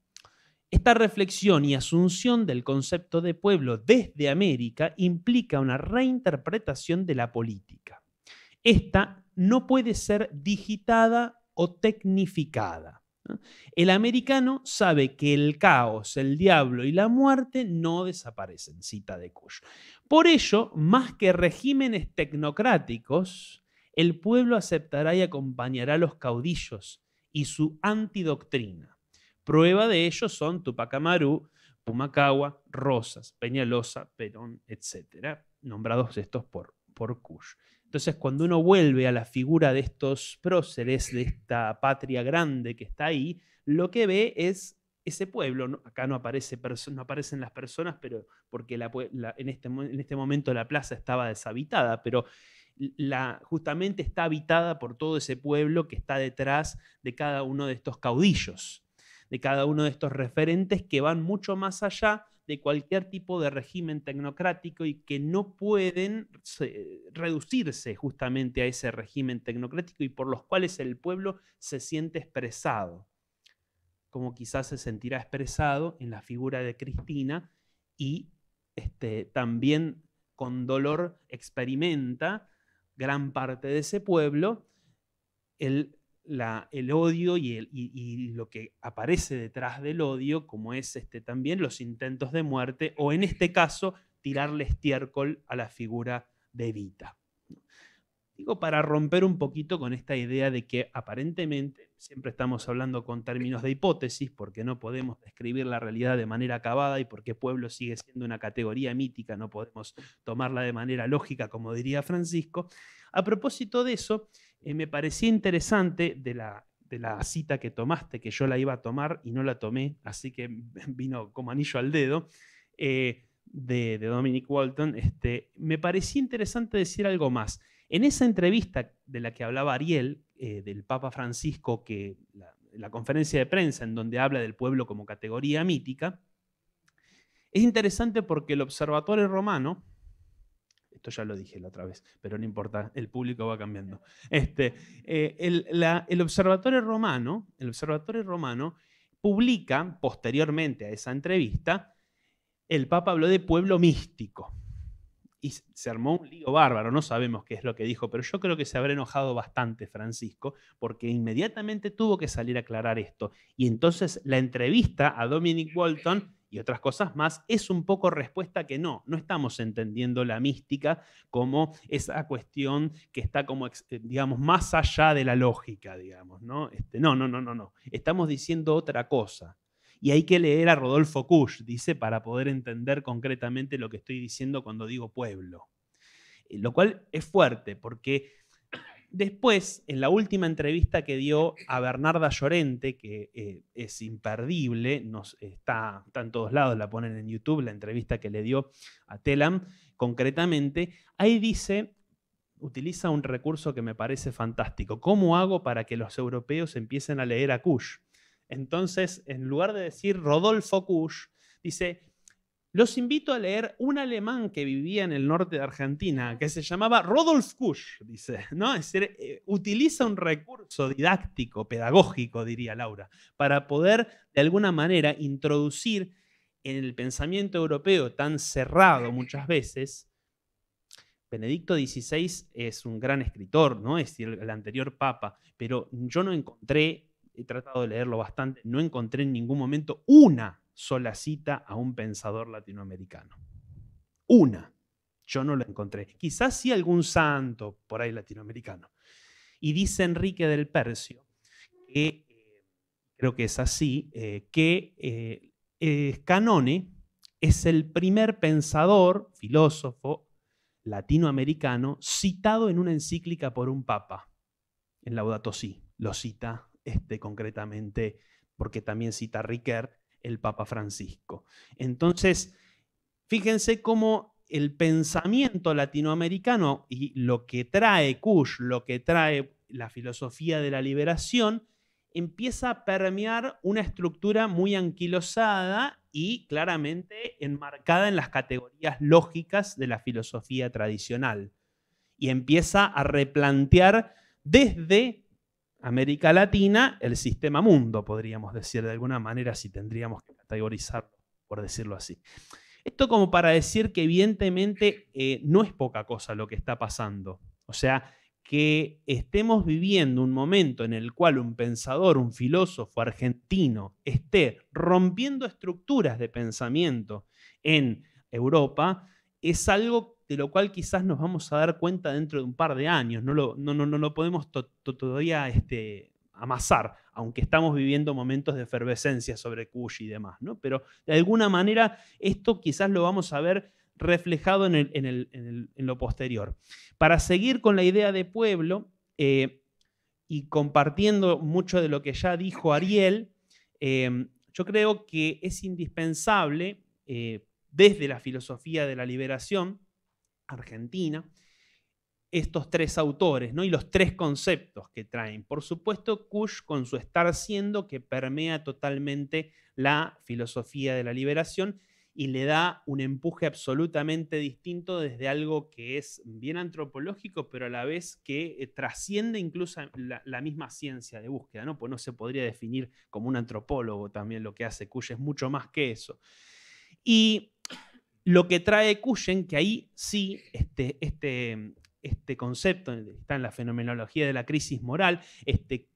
Esta reflexión y asunción del concepto de pueblo desde América implica una reinterpretación de la política. Esta no puede ser digitada o tecnificada. El americano sabe que el caos, el diablo y la muerte no desaparecen, cita de Kush. Por ello, más que regímenes tecnocráticos, el pueblo aceptará y acompañará a los caudillos y su antidoctrina. Prueba de ello son Tupac Amaru, Pumacagua, Rosas, Peñalosa, Perón, etc., nombrados estos por, por Kush. Entonces, cuando uno vuelve a la figura de estos próceres, de esta patria grande que está ahí, lo que ve es ese pueblo. Acá no, aparecen las personas, pero porque este en, este, momento la plaza estaba deshabitada, pero justamente está habitada por todo ese pueblo que está detrás de cada uno de estos caudillos, de cada uno de estos referentes que van mucho más allá de cualquier tipo de régimen tecnocrático y que no pueden reducirse justamente a ese régimen tecnocrático y por los cuales el pueblo se siente expresado, como quizás se sentirá expresado en la figura de Cristina y este, también con dolor experimenta gran parte de ese pueblo el el odio y, lo que aparece detrás del odio, como es este, también los intentos de muerte, o en este caso, tirarle estiércol a la figura de Evita. Digo, para romper un poquito con esta idea de que aparentemente, siempre estamos hablando con términos de hipótesis, porque no podemos describir la realidad de manera acabada y porque pueblo sigue siendo una categoría mítica, no podemos tomarla de manera lógica, como diría Francisco. A propósito de eso, eh, me parecía interesante de la, cita que tomaste, que yo la iba a tomar y no la tomé, así que vino como anillo al dedo, eh, de, Dominic Walton, este, me parecía interesante decir algo más. En esa entrevista de la que hablaba Ariel, eh, del Papa Francisco, que la conferencia de prensa en donde habla del pueblo como categoría mítica, es interesante porque el observatorio romano, esto ya lo dije la otra vez, pero no importa, el público va cambiando. Este, eh, el, Observatorio Romano, el Observatorio Romano publica posteriormente a esa entrevista, el Papa habló de pueblo místico. Y se armó un lío bárbaro, no sabemos qué es lo que dijo, pero yo creo que se habrá enojado bastante Francisco, porque inmediatamente tuvo que salir a aclarar esto. Y entonces la entrevista a Dominic Walton y otras cosas más, es un poco respuesta que no, no estamos entendiendo la mística como esa cuestión que está como, eh, digamos, más allá de la lógica, digamos, ¿no? Este, no, no, no, no, no, estamos diciendo otra cosa. Y hay que leer a Rodolfo Kusch, dice, para poder entender concretamente lo que estoy diciendo cuando digo pueblo. Eh, lo cual es fuerte, porque Después, en la última entrevista que dio a Bernarda Llorente, que eh, es imperdible, nos, está, está, en todos lados, la ponen en YouTube, la entrevista que le dio a Telam, concretamente, ahí dice, utiliza un recurso que me parece fantástico, ¿cómo hago para que los europeos empiecen a leer a Kush? Entonces, en lugar de decir Rodolfo Kush, dice los invito a leer un alemán que vivía en el norte de Argentina, que se llamaba Rodolf Kusch, dice, ¿no? Es eh, utiliza un recurso didáctico, pedagógico, diría Laura, para poder de alguna manera introducir en el pensamiento europeo tan cerrado muchas veces. Benedicto XVI es un gran escritor, ¿no? Es decir, el anterior papa, pero yo no encontré, he tratado de leerlo bastante, no encontré en ningún momento una sola cita a un pensador latinoamericano. Una. Yo no la encontré. Quizás sí algún santo por ahí latinoamericano. Y dice Enrique del Percio, que eh, creo que es así, eh, que eh, Canone es el primer pensador, filósofo latinoamericano citado en una encíclica por un papa. En Laudato Si lo cita este, concretamente, porque también cita el Papa Francisco. Entonces, fíjense cómo el pensamiento latinoamericano y lo que trae Kush, lo que trae la filosofía de la liberación, empieza a permear una estructura muy anquilosada y claramente enmarcada en las categorías lógicas de la filosofía tradicional. Y empieza a replantear desde América Latina, el sistema mundo, podríamos decir de alguna manera, si tendríamos que categorizarlo, por decirlo así. Esto como para decir que evidentemente eh, no es poca cosa lo que está pasando. O sea, que estemos viviendo un momento en el cual un pensador, un filósofo argentino esté rompiendo estructuras de pensamiento en Europa, es algo de lo cual quizás nos vamos a dar cuenta dentro de un par de años. No lo, no, no, podemos todavía este, amasar, aunque estamos viviendo momentos de efervescencia sobre Cush y demás, ¿no? Pero de alguna manera esto quizás lo vamos a ver reflejado en, lo posterior. Para seguir con la idea de pueblo eh, y compartiendo mucho de lo que ya dijo Ariel, em, yo creo que es indispensable, eh, desde la filosofía de la liberación, Argentina, estos tres autores ¿no? y los tres conceptos que traen. Por supuesto, Kush con su estar siendo que permea totalmente la filosofía de la liberación y le da un empuje absolutamente distinto desde algo que es bien antropológico, pero a la vez que eh, trasciende incluso la, misma ciencia de búsqueda, ¿no? Pues no se podría definir como un antropólogo también lo que hace Kush, es mucho más que eso. Y lo que trae Cushing, que ahí sí este, este, este concepto está en la fenomenología de la crisis moral, este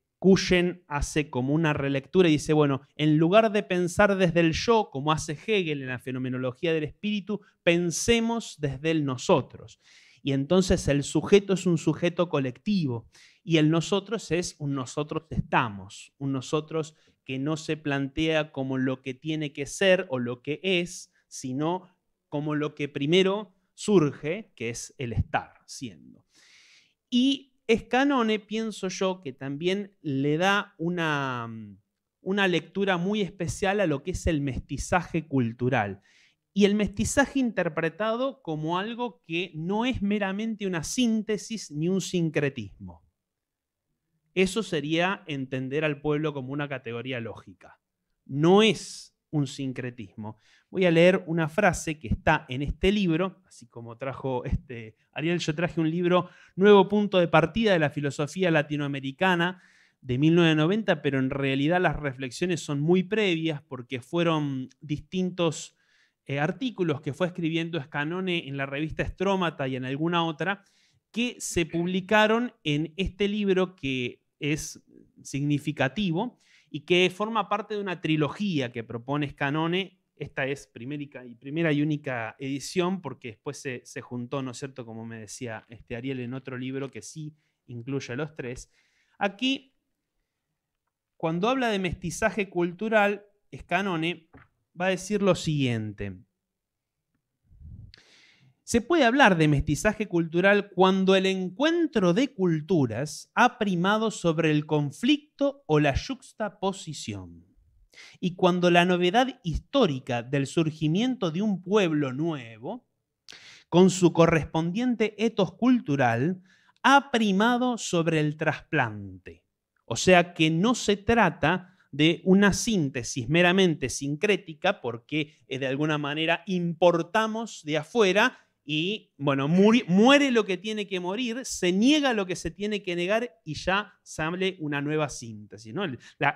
hace como una relectura y dice, bueno, en lugar de pensar desde el yo, como hace Hegel en la fenomenología del espíritu, pensemos desde el nosotros. Y entonces el sujeto es un sujeto colectivo y el nosotros es un nosotros estamos, un nosotros que no se plantea como lo que tiene que ser o lo que es, sino como lo que primero surge, que es el estar siendo. Y Escanone, pienso yo, que también le da una, mm, una lectura muy especial a lo que es el mestizaje cultural. Y el mestizaje interpretado como algo que no es meramente una síntesis ni un sincretismo. Eso sería entender al pueblo como una categoría lógica. No es un sincretismo. Voy a leer una frase que está en este libro, así como trajo este Ariel, yo traje un libro, Nuevo punto de partida de la filosofía latinoamericana de 1990, pero en realidad las reflexiones son muy previas porque fueron distintos eh, artículos que fue escribiendo Escanone en la revista Estrómata y en alguna otra, que se publicaron en este libro que es significativo, y que forma parte de una trilogía que propone Scanone. Esta es primera y, primera y única edición porque después se, juntó, ¿no es cierto?, como me decía este Ariel en otro libro que sí incluye a los tres. Aquí, cuando habla de mestizaje cultural, Scanone va a decir lo siguiente. Se puede hablar de mestizaje cultural cuando el encuentro de culturas ha primado sobre el conflicto o la yuxtaposición. Y cuando la novedad histórica del surgimiento de un pueblo nuevo, con su correspondiente etos cultural, ha primado sobre el trasplante. O sea que no se trata de una síntesis meramente sincrética, porque eh, de alguna manera importamos de afuera y bueno, muere lo que tiene que morir, se niega lo que se tiene que negar y ya hable una nueva síntesis, ¿no?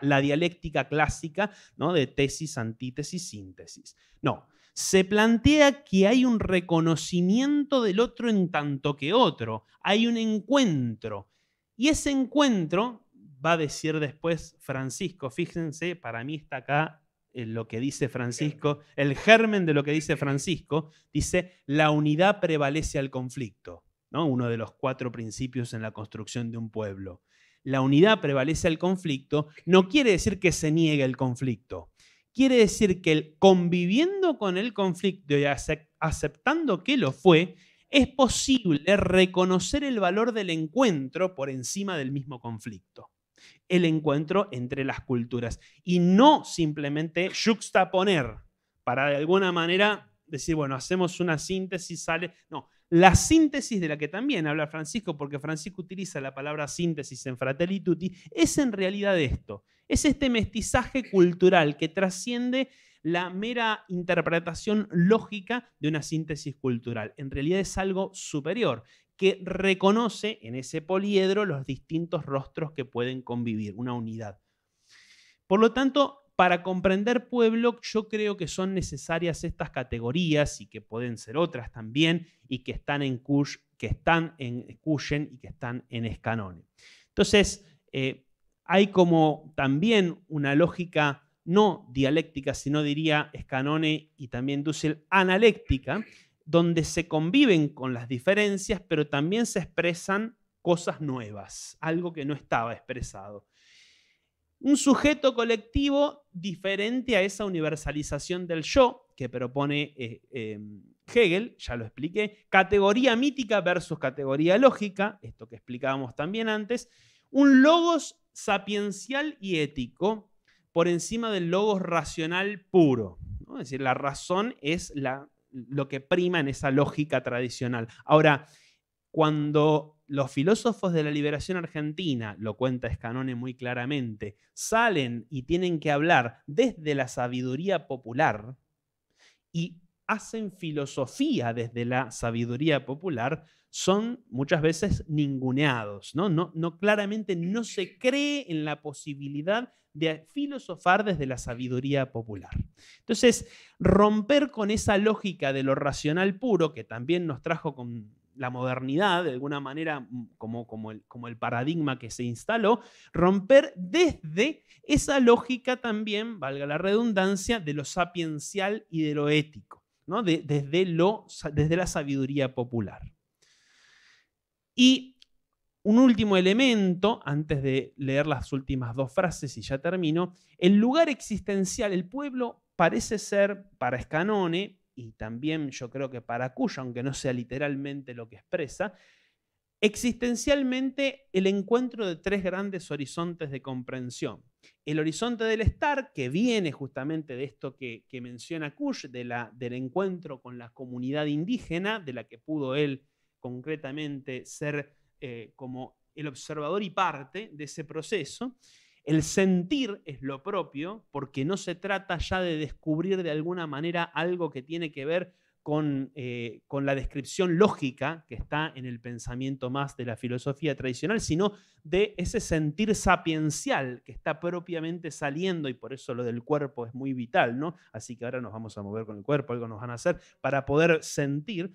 La, dialéctica clásica, ¿no? De tesis, antítesis, síntesis. No, se plantea que hay un reconocimiento del otro en tanto que otro, hay un encuentro. Y ese encuentro, va a decir después Francisco, fíjense, para mí está acá eh, lo que dice Francisco, el germen de lo que dice Francisco, dice, la unidad prevalece al conflicto, ¿no? uno de los cuatro principios en la construcción de un pueblo. La unidad prevalece al conflicto no quiere decir que se niegue el conflicto, quiere decir que conviviendo con el conflicto y aceptando que lo fue, es posible reconocer el valor del encuentro por encima del mismo conflicto el encuentro entre las culturas y no simplemente juxtaponer para de alguna manera decir, bueno, hacemos una síntesis, sale, no, la síntesis de la que también habla Francisco, porque Francisco utiliza la palabra síntesis en Fratelli es en realidad esto, es este mestizaje cultural que trasciende la mera interpretación lógica de una síntesis cultural. En realidad es algo superior, que reconoce en ese poliedro los distintos rostros que pueden convivir, una unidad. Por lo tanto, para comprender pueblo, yo creo que son necesarias estas categorías y que pueden ser otras también y que están en kush que están en Cushen y que están en Escanone. Entonces, eh, hay como también una lógica no dialéctica, sino diría Escanone y también Dussel, analéctica, donde se conviven con las diferencias, pero también se expresan cosas nuevas, algo que no estaba expresado. Un sujeto colectivo diferente a esa universalización del yo que propone eh, em, Hegel, ya lo expliqué, categoría mítica versus categoría lógica, esto que explicábamos también antes, un logos sapiencial y ético por encima del logos racional puro. Es decir, la razón es la lo que prima en esa lógica tradicional. Ahora, cuando los filósofos de la liberación argentina, lo cuenta Escanone muy claramente, salen y tienen que hablar desde la sabiduría popular y hacen filosofía desde la sabiduría popular, son muchas veces ninguneados, ¿no? No, no claramente no se cree en la posibilidad de filosofar desde la sabiduría popular. Entonces, romper con esa lógica de lo racional puro, que también nos trajo con la modernidad, de alguna manera, mm, como, como, el, como el paradigma que se instaló, romper desde esa lógica también, valga la redundancia, de lo sapiencial y de lo ético, ¿no? desde, lo, desde la sabiduría popular. Y un último elemento, antes de leer las últimas dos frases y ya termino, el lugar existencial, el pueblo parece ser para Escanone, y también yo creo que para Cuyo, aunque no sea literalmente lo que expresa, existencialmente el encuentro de tres grandes horizontes de comprensión. El horizonte del estar, que viene justamente de esto que, menciona Kush, de la, del encuentro con la comunidad indígena, de la que pudo él concretamente ser eh, como el observador y parte de ese proceso. El sentir es lo propio, porque no se trata ya de descubrir de alguna manera algo que tiene que ver con, eh, con, la descripción lógica que está en el pensamiento más de la filosofía tradicional, sino de ese sentir sapiencial que está propiamente saliendo, y por eso lo del cuerpo es muy vital, ¿no? Así que ahora nos vamos a mover con el cuerpo, algo nos van a hacer para poder sentir.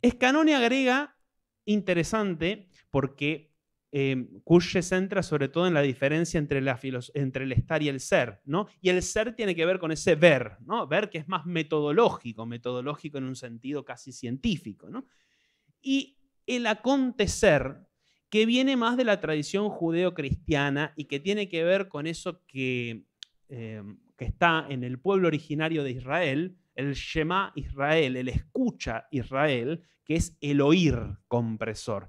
Escanone agrega interesante porque eh, se centra sobre todo en la diferencia entre, el estar y el ser, ¿no? Y el ser tiene que ver con ese ver, ¿no? Ver que es más metodológico, metodológico en un sentido casi científico, ¿no? Y el acontecer, que viene más de la tradición judeocristiana y que tiene que ver con eso que em, está en el pueblo originario de Israel, el Shema Israel, el escucha Israel, que es el oír compresor.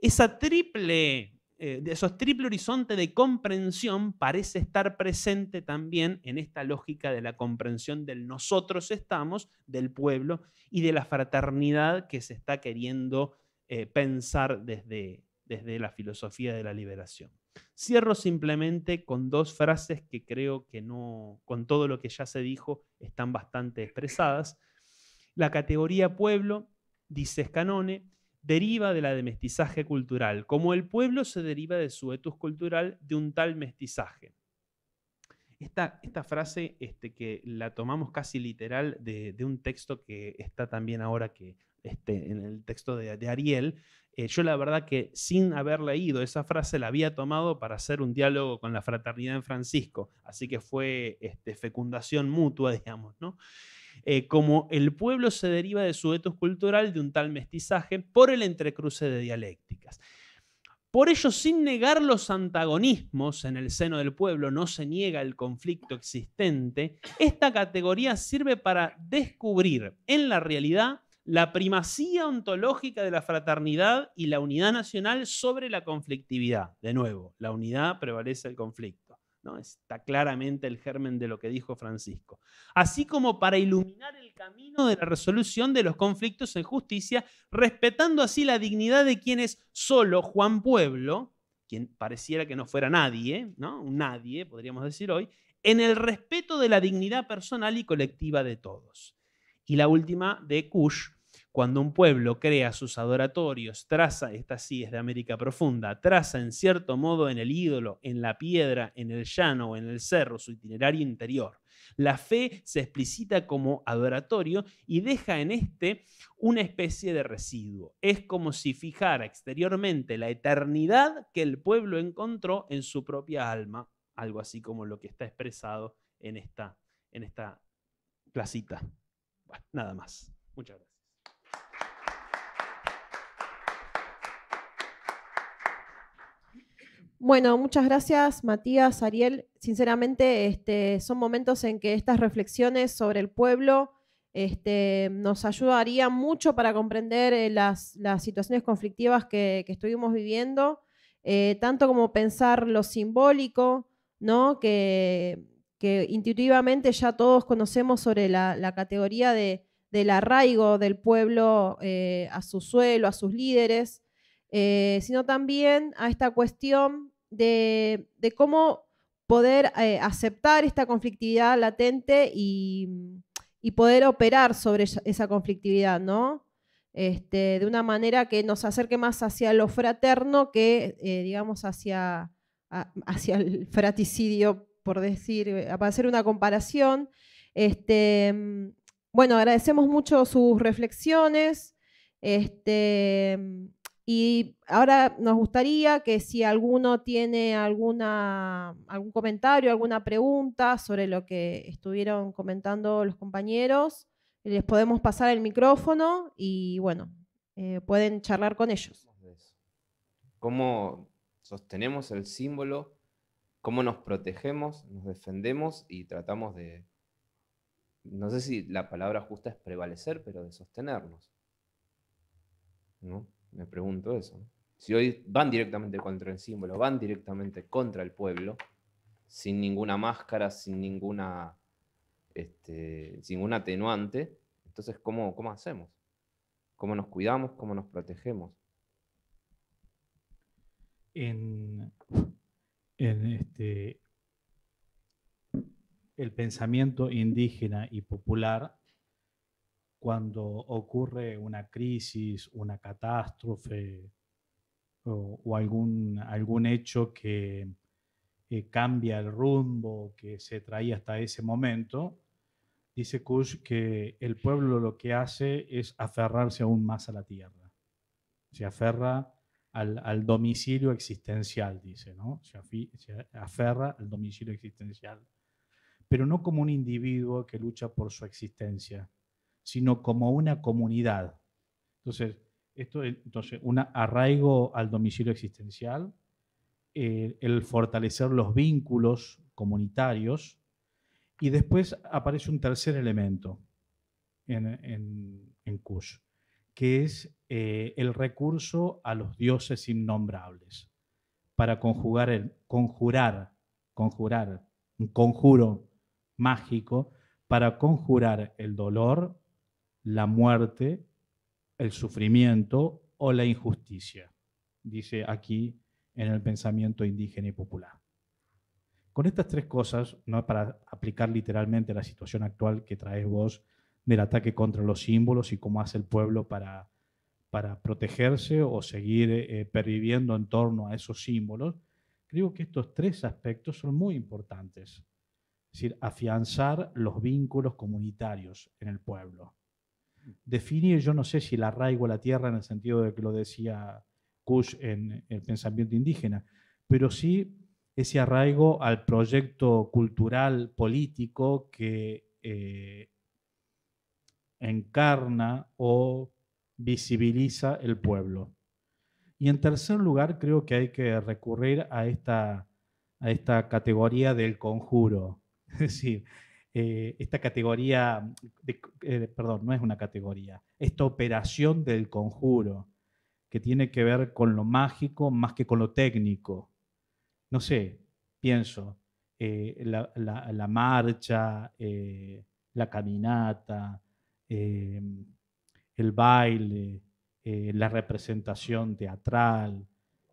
Esa triple, eh, esos triple horizonte de comprensión parece estar presente también en esta lógica de la comprensión del nosotros estamos, del pueblo y de la fraternidad que se está queriendo eh, pensar desde, desde la filosofía de la liberación. Cierro simplemente con dos frases que creo que no, con todo lo que ya se dijo, están bastante expresadas. La categoría pueblo, dice Scanone, deriva de la de mestizaje cultural, como el pueblo se deriva de su etus cultural de un tal mestizaje. Esta, frase este, que la tomamos casi literal de, un texto que está también ahora que, este, en el texto de Ariel, eh, yo la verdad que sin haber leído esa frase la había tomado para hacer un diálogo con la fraternidad en Francisco, así que fue este, fecundación mutua, digamos, ¿no? Eh, como el pueblo se deriva de su etos cultural de un tal mestizaje por el entrecruce de dialécticas. Por ello, sin negar los antagonismos en el seno del pueblo, no se niega el conflicto existente, esta categoría sirve para descubrir en la realidad la primacía ontológica de la fraternidad y la unidad nacional sobre la conflictividad. De nuevo, la unidad prevalece el conflicto. ¿no? Está claramente el germen de lo que dijo Francisco. Así como para iluminar el camino de la resolución de los conflictos en justicia, respetando así la dignidad de quienes solo Juan Pueblo, quien pareciera que no fuera nadie, ¿no? un nadie, podríamos decir hoy, en el respeto de la dignidad personal y colectiva de todos. Y la última de Kush, cuando un pueblo crea sus adoratorios, traza, esta sí es de América Profunda, traza en cierto modo en el ídolo, en la piedra, en el llano o en el cerro su itinerario interior. La fe se explicita como adoratorio y deja en este una especie de residuo. Es como si fijara exteriormente la eternidad que el pueblo encontró en su propia alma, algo así como lo que está expresado en esta, en esta placita. nada más. Muchas gracias. Bueno, muchas gracias Matías, Ariel. Sinceramente, este, son momentos en que estas reflexiones sobre el pueblo este, nos ayudarían mucho para comprender eh, las, situaciones conflictivas que, estuvimos viviendo, eh, tanto como pensar lo simbólico, ¿no? que, intuitivamente ya todos conocemos sobre la, categoría del arraigo del pueblo eh, a su suelo, a sus líderes. Eh, sino también a esta cuestión de, cómo poder eh, aceptar esta conflictividad latente y, mm, poder operar sobre esa conflictividad, ¿no? Este, de una manera que nos acerque más hacia lo fraterno que, eh, digamos, hacia, hacia el fraticidio, por decir, para hacer una comparación. Este, mm, bueno, agradecemos mucho sus reflexiones. Este, mm, y ahora nos gustaría que si alguno tiene alguna, algún comentario, alguna pregunta sobre lo que estuvieron comentando los compañeros, les podemos pasar el micrófono y bueno, eh, pueden charlar con ellos. ¿Cómo sostenemos el símbolo? ¿Cómo nos protegemos, nos defendemos y tratamos de, no sé si la palabra justa es prevalecer, pero de sostenernos? ¿No? Me pregunto eso. Si hoy van directamente contra el símbolo, van directamente contra el pueblo, sin ninguna máscara, sin ninguna, este, sin ningún atenuante, entonces, ¿cómo, ¿cómo hacemos? ¿Cómo nos cuidamos? ¿Cómo nos protegemos? En, en este, el pensamiento indígena y popular cuando ocurre una crisis, una catástrofe o, algún, algún hecho que cambia el rumbo que se traía hasta ese momento, dice Kush que el pueblo lo que hace es aferrarse aún más a la tierra. Se aferra al, domicilio existencial, dice, ¿no? se aferra al domicilio existencial. Pero no como un individuo que lucha por su existencia, sino como una comunidad. Entonces, esto, entonces un arraigo al domicilio existencial, eh, el fortalecer los vínculos comunitarios, y después aparece un tercer elemento en, en, Kush, que es eh, el recurso a los dioses innombrables para conjugar el, conjurar, conjurar, un conjuro mágico para conjurar el dolor, la muerte, el sufrimiento o la injusticia, dice aquí en el pensamiento indígena y popular. Con estas tres cosas, no para aplicar literalmente la situación actual que traes vos del ataque contra los símbolos y cómo hace el pueblo para, protegerse o seguir eh, perviviendo en torno a esos símbolos, creo que estos tres aspectos son muy importantes. Es decir, afianzar los vínculos comunitarios en el pueblo, definir, yo no sé si el arraigo a la tierra en el sentido de que lo decía Kush en el pensamiento indígena, pero sí ese arraigo al proyecto cultural, político que eh, encarna o visibiliza el pueblo. Y en tercer lugar, creo que hay que recurrir a esta, a esta categoría del conjuro. Es decir, eh, esta categoría, eh, perdón, no es una categoría, esta operación del conjuro, que tiene que ver con lo mágico más que con lo técnico. No sé, pienso, eh, la, marcha, la caminata, el baile, la representación teatral,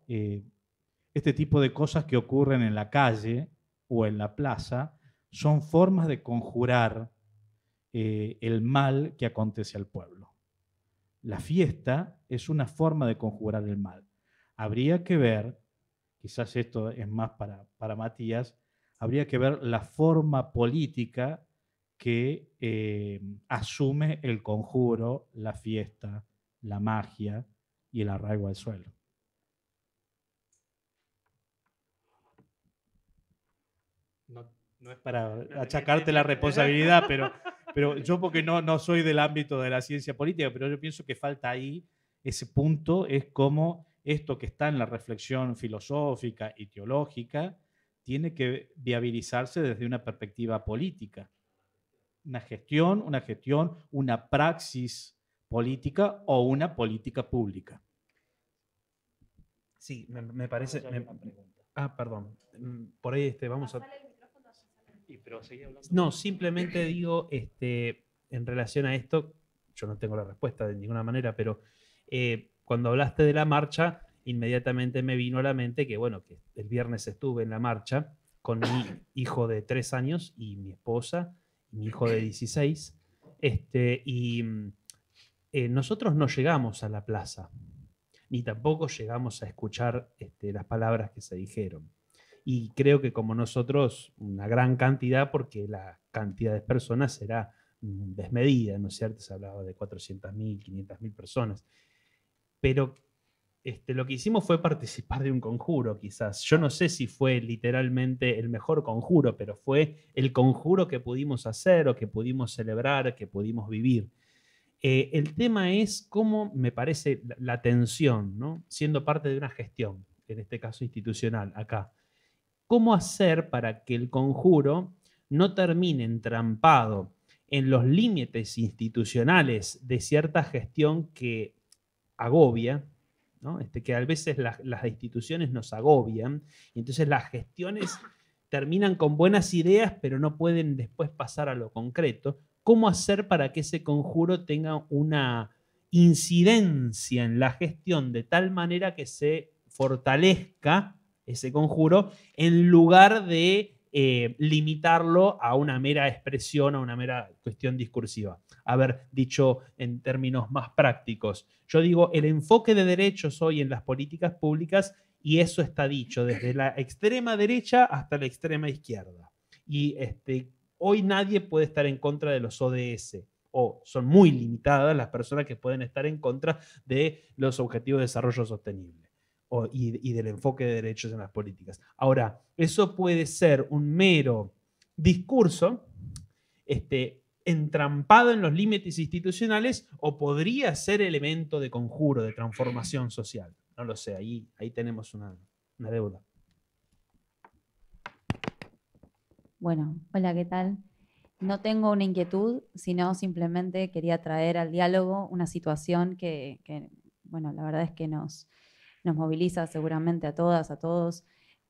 este tipo de cosas que ocurren en la calle o en la plaza, son formas de conjurar eh, el mal que acontece al pueblo. La fiesta es una forma de conjurar el mal. Habría que ver, quizás esto es más para, para Matías, habría que ver la forma política que eh, asume el conjuro, la fiesta, la magia y el arraigo al suelo no es para achacarte la responsabilidad, pero, pero yo porque no, no soy del ámbito de la ciencia política, pero yo pienso que falta ahí ese punto, es cómo esto que está en la reflexión filosófica y teológica tiene que viabilizarse desde una perspectiva política. Una gestión, una gestión, una praxis política o una política pública. Sí, me, parece... ah, perdón. Mm, por ahí este, vamos a... No, simplemente digo, este, en relación a esto, yo no tengo la respuesta de ninguna manera, pero eh, cuando hablaste de la marcha, inmediatamente me vino a la mente que, bueno, que el viernes estuve en la marcha con mi hijo de tres años y mi esposa, mi hijo de 16, este, y eh, nosotros no llegamos a la plaza, ni tampoco llegamos a escuchar este, las palabras que se dijeron y creo que como nosotros, una gran cantidad, porque la cantidad de personas será mm, desmedida, ¿no es cierto? Se hablaba de 400.000, 500.000 personas. Pero este, lo que hicimos fue participar de un conjuro, quizás. Yo no sé si fue literalmente el mejor conjuro, pero fue el conjuro que pudimos hacer o que pudimos celebrar, que pudimos vivir. Eh, el tema es cómo me parece la, tensión, siendo parte de una gestión, en este caso institucional, acá cómo hacer para que el conjuro no termine entrampado en los límites institucionales de cierta gestión que agobia, ¿no? Este, que a veces las instituciones nos agobian, y entonces las gestiones terminan con buenas ideas, pero no pueden después pasar a lo concreto. ¿Cómo hacer para que ese conjuro tenga una incidencia en la gestión de tal manera que se fortalezca ese conjuro, en lugar de eh, limitarlo a una mera expresión, a una mera cuestión discursiva. Haber dicho en términos más prácticos, yo digo, el enfoque de derechos hoy en las políticas públicas, y eso está dicho desde la extrema derecha hasta la extrema izquierda. Y este, hoy nadie puede estar en contra de los ODS o son muy limitadas las personas que pueden estar en contra de los objetivos de desarrollo sostenible y, del enfoque de derechos en las políticas. Ahora, eso puede ser un mero discurso este, entrampado en los límites institucionales o podría ser elemento de conjuro, de transformación social. No lo sé, ahí, ahí tenemos una, deuda. Bueno, hola, ¿qué tal? No tengo una inquietud, sino simplemente quería traer al diálogo una situación que bueno, la verdad es que nos, nos moviliza seguramente a todas, a todos,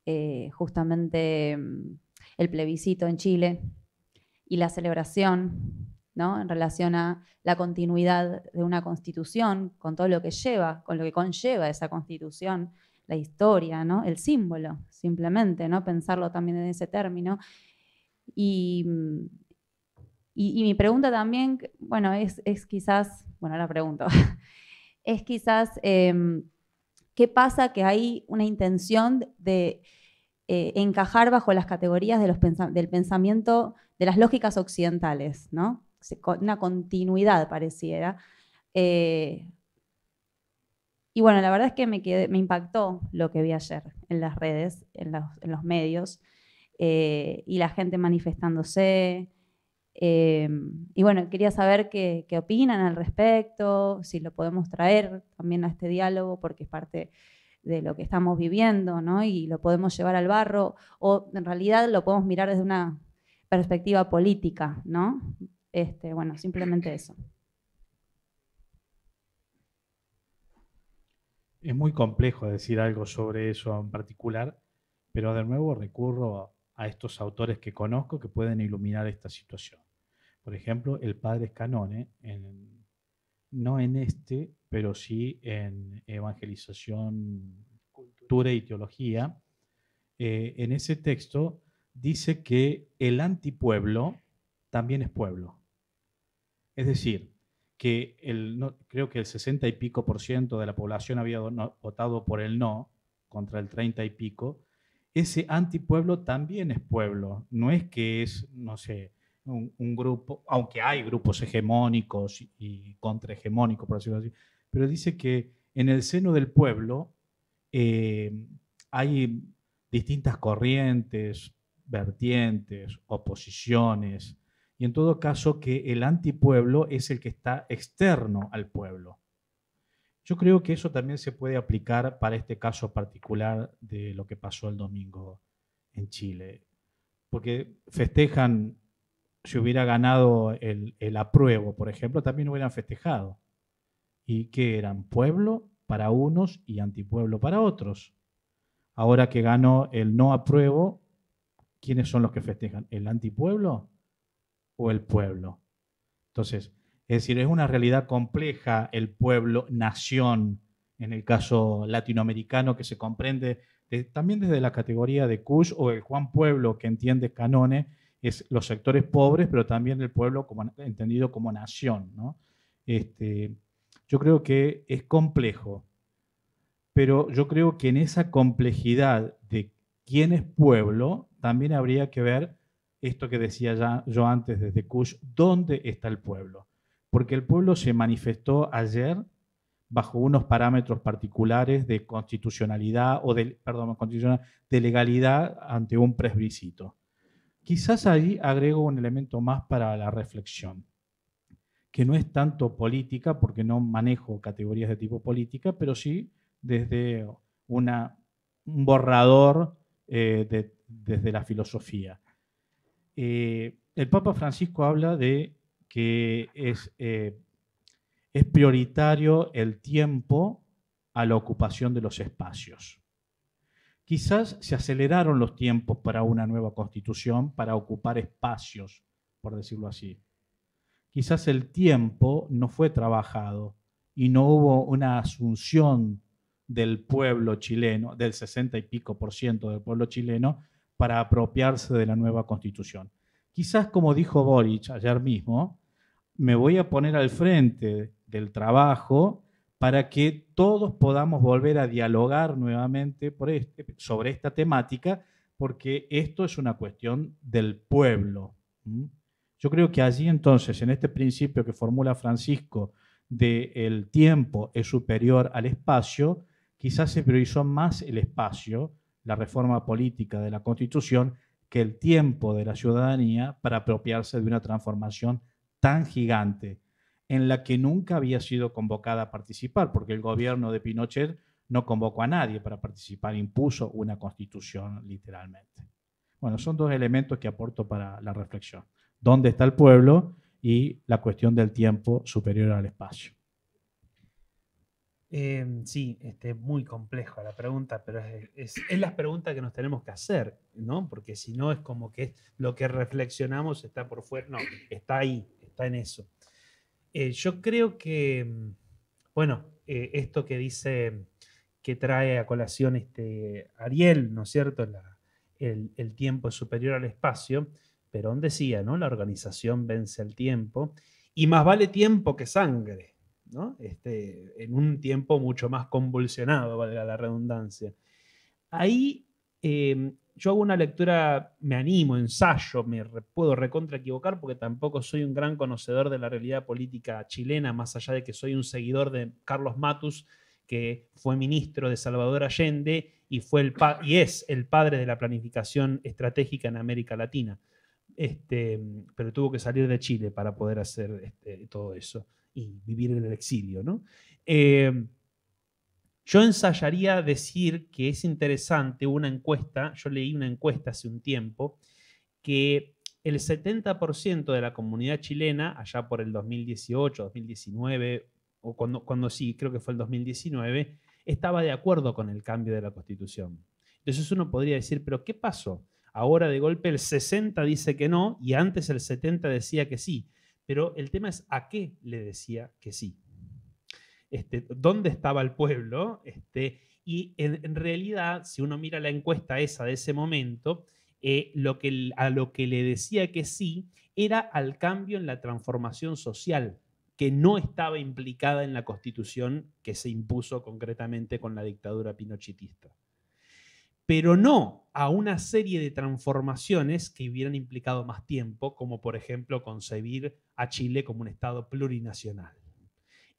eh, justamente mm, el plebiscito en Chile y la celebración ¿no? en relación a la continuidad de una constitución, con todo lo que lleva, con lo que conlleva esa constitución, la historia, ¿no? el símbolo, simplemente, ¿no? pensarlo también en ese término. Y, mm, mi pregunta también, bueno, es, es, quizás, bueno, la pregunto, es quizás... Em, ¿Qué pasa? Que hay una intención de eh, encajar bajo las categorías del pensamiento, de las lógicas occidentales, ¿no? Una continuidad pareciera. Eh, y bueno, la verdad es que me, impactó lo que vi ayer en las redes, en los, medios, eh, y la gente manifestándose, Em, y bueno, quería saber qué, qué, opinan al respecto, si lo podemos traer también a este diálogo, porque es parte de lo que estamos viviendo, ¿no? Y lo podemos llevar al barro, o en realidad lo podemos mirar desde una perspectiva política, ¿no? Este, bueno, simplemente eso. Es muy complejo decir algo sobre eso en particular, pero de nuevo recurro a estos autores que conozco que pueden iluminar esta situación. Por ejemplo, el padre Scanone, no en este, pero sí en Evangelización, Cultura y Teología, eh, en ese texto dice que el antipueblo también es pueblo. Es decir, que el, creo que el 60 y pico por ciento de la población había votado por el no contra el 30 y pico, ese antipueblo también es pueblo. No es que es, no sé, un, grupo, aunque hay grupos hegemónicos y contrahegemónicos, por decirlo así, pero dice que en el seno del pueblo eh, hay distintas corrientes, vertientes, oposiciones, y en todo caso que el antipueblo es el que está externo al pueblo. Yo creo que eso también se puede aplicar para este caso particular de lo que pasó el domingo en Chile, porque festejan si hubiera ganado el, apruebo, por ejemplo, también hubieran festejado. ¿Y que eran? Pueblo para unos y antipueblo para otros. Ahora que ganó el no apruebo, ¿quiénes son los que festejan? ¿El antipueblo o el pueblo? Entonces, es decir, es una realidad compleja el pueblo, nación, en el caso latinoamericano, que se comprende también desde la categoría de Cush o el Juan Pueblo que entiende Canones, es los sectores pobres, pero también el pueblo como, entendido como nación. Este, yo creo que es complejo, pero yo creo que en esa complejidad de quién es pueblo, también habría que ver esto que decía ya yo antes desde Kush, ¿dónde está el pueblo? Porque el pueblo se manifestó ayer bajo unos parámetros particulares de constitucionalidad o de, perdón, de legalidad ante un presbicito. Quizás ahí agrego un elemento más para la reflexión, que no es tanto política, porque no manejo categorías de tipo política, pero sí desde un borrador eh, desde la filosofía. Eh, el Papa Francisco habla de que eh, es prioritario el tiempo a la ocupación de los espacios. Quizás se aceleraron los tiempos para una nueva constitución, para ocupar espacios, por decirlo así. Quizás el tiempo no fue trabajado y no hubo una asunción del pueblo chileno, del 60 y pico por ciento del pueblo chileno, para apropiarse de la nueva constitución. Quizás, como dijo Boric ayer mismo, me voy a poner al frente del trabajo para que todos podamos volver a dialogar nuevamente sobre esta temática, porque esto es una cuestión del pueblo. Yo creo que allí entonces, en este principio que formula Francisco de el tiempo es superior al espacio, quizás se priorizó más el espacio, la reforma política de la Constitución, que el tiempo de la ciudadanía para apropiarse de una transformación tan gigante en la que nunca había sido convocada a participar, porque el gobierno de Pinochet no convocó a nadie para participar, impuso una constitución literalmente. Bueno, son dos elementos que aporto para la reflexión. ¿Dónde está el pueblo y la cuestión del tiempo superior al espacio? Em, sí, este, muy complejo la pregunta, pero es, la pregunta que nos tenemos que hacer, ¿no? Porque si no es como que lo que reflexionamos está por fuera, no, está ahí, está en eso. Eh, yo creo que, mm, bueno, eh, esto que dice, que trae a colación este Ariel, ¿no es cierto? el, tiempo es superior al espacio. Perón decía, ¿no? La organización vence el tiempo y más vale tiempo que sangre, ¿no? Este, en un tiempo mucho más convulsionado, valga la redundancia. Ahí em, yo hago una lectura, me animo, ensayo, me puedo recontra equivocar porque tampoco soy un gran conocedor de la realidad política chilena, más allá de que soy un seguidor de Carlos Matus, que fue ministro de Salvador Allende y, fue y es el padre de la planificación estratégica en América Latina. Este, pero tuvo que salir de Chile para poder hacer este, todo eso y vivir en el exilio, ¿no? Eh, yo ensayaría decir que es interesante una encuesta, yo leí una encuesta hace un tiempo, que el 70% de la comunidad chilena, allá por el 2018, 2019, o cuando, cuando sí, creo que fue el 2019, estaba de acuerdo con el cambio de la constitución. Entonces uno podría decir, pero ¿qué pasó? Ahora de golpe el 60 dice que no y antes el 70 decía que sí. Pero el tema es a qué le decía que sí. Este, dónde estaba el pueblo. Este, y en, realidad, si uno mira la encuesta esa de ese momento, eh, a lo que le decía que sí era al cambio en la transformación social, que no estaba implicada en la constitución que se impuso concretamente con la dictadura pinochetista. Pero no a una serie de transformaciones que hubieran implicado más tiempo, como por ejemplo concebir a Chile como un Estado plurinacional.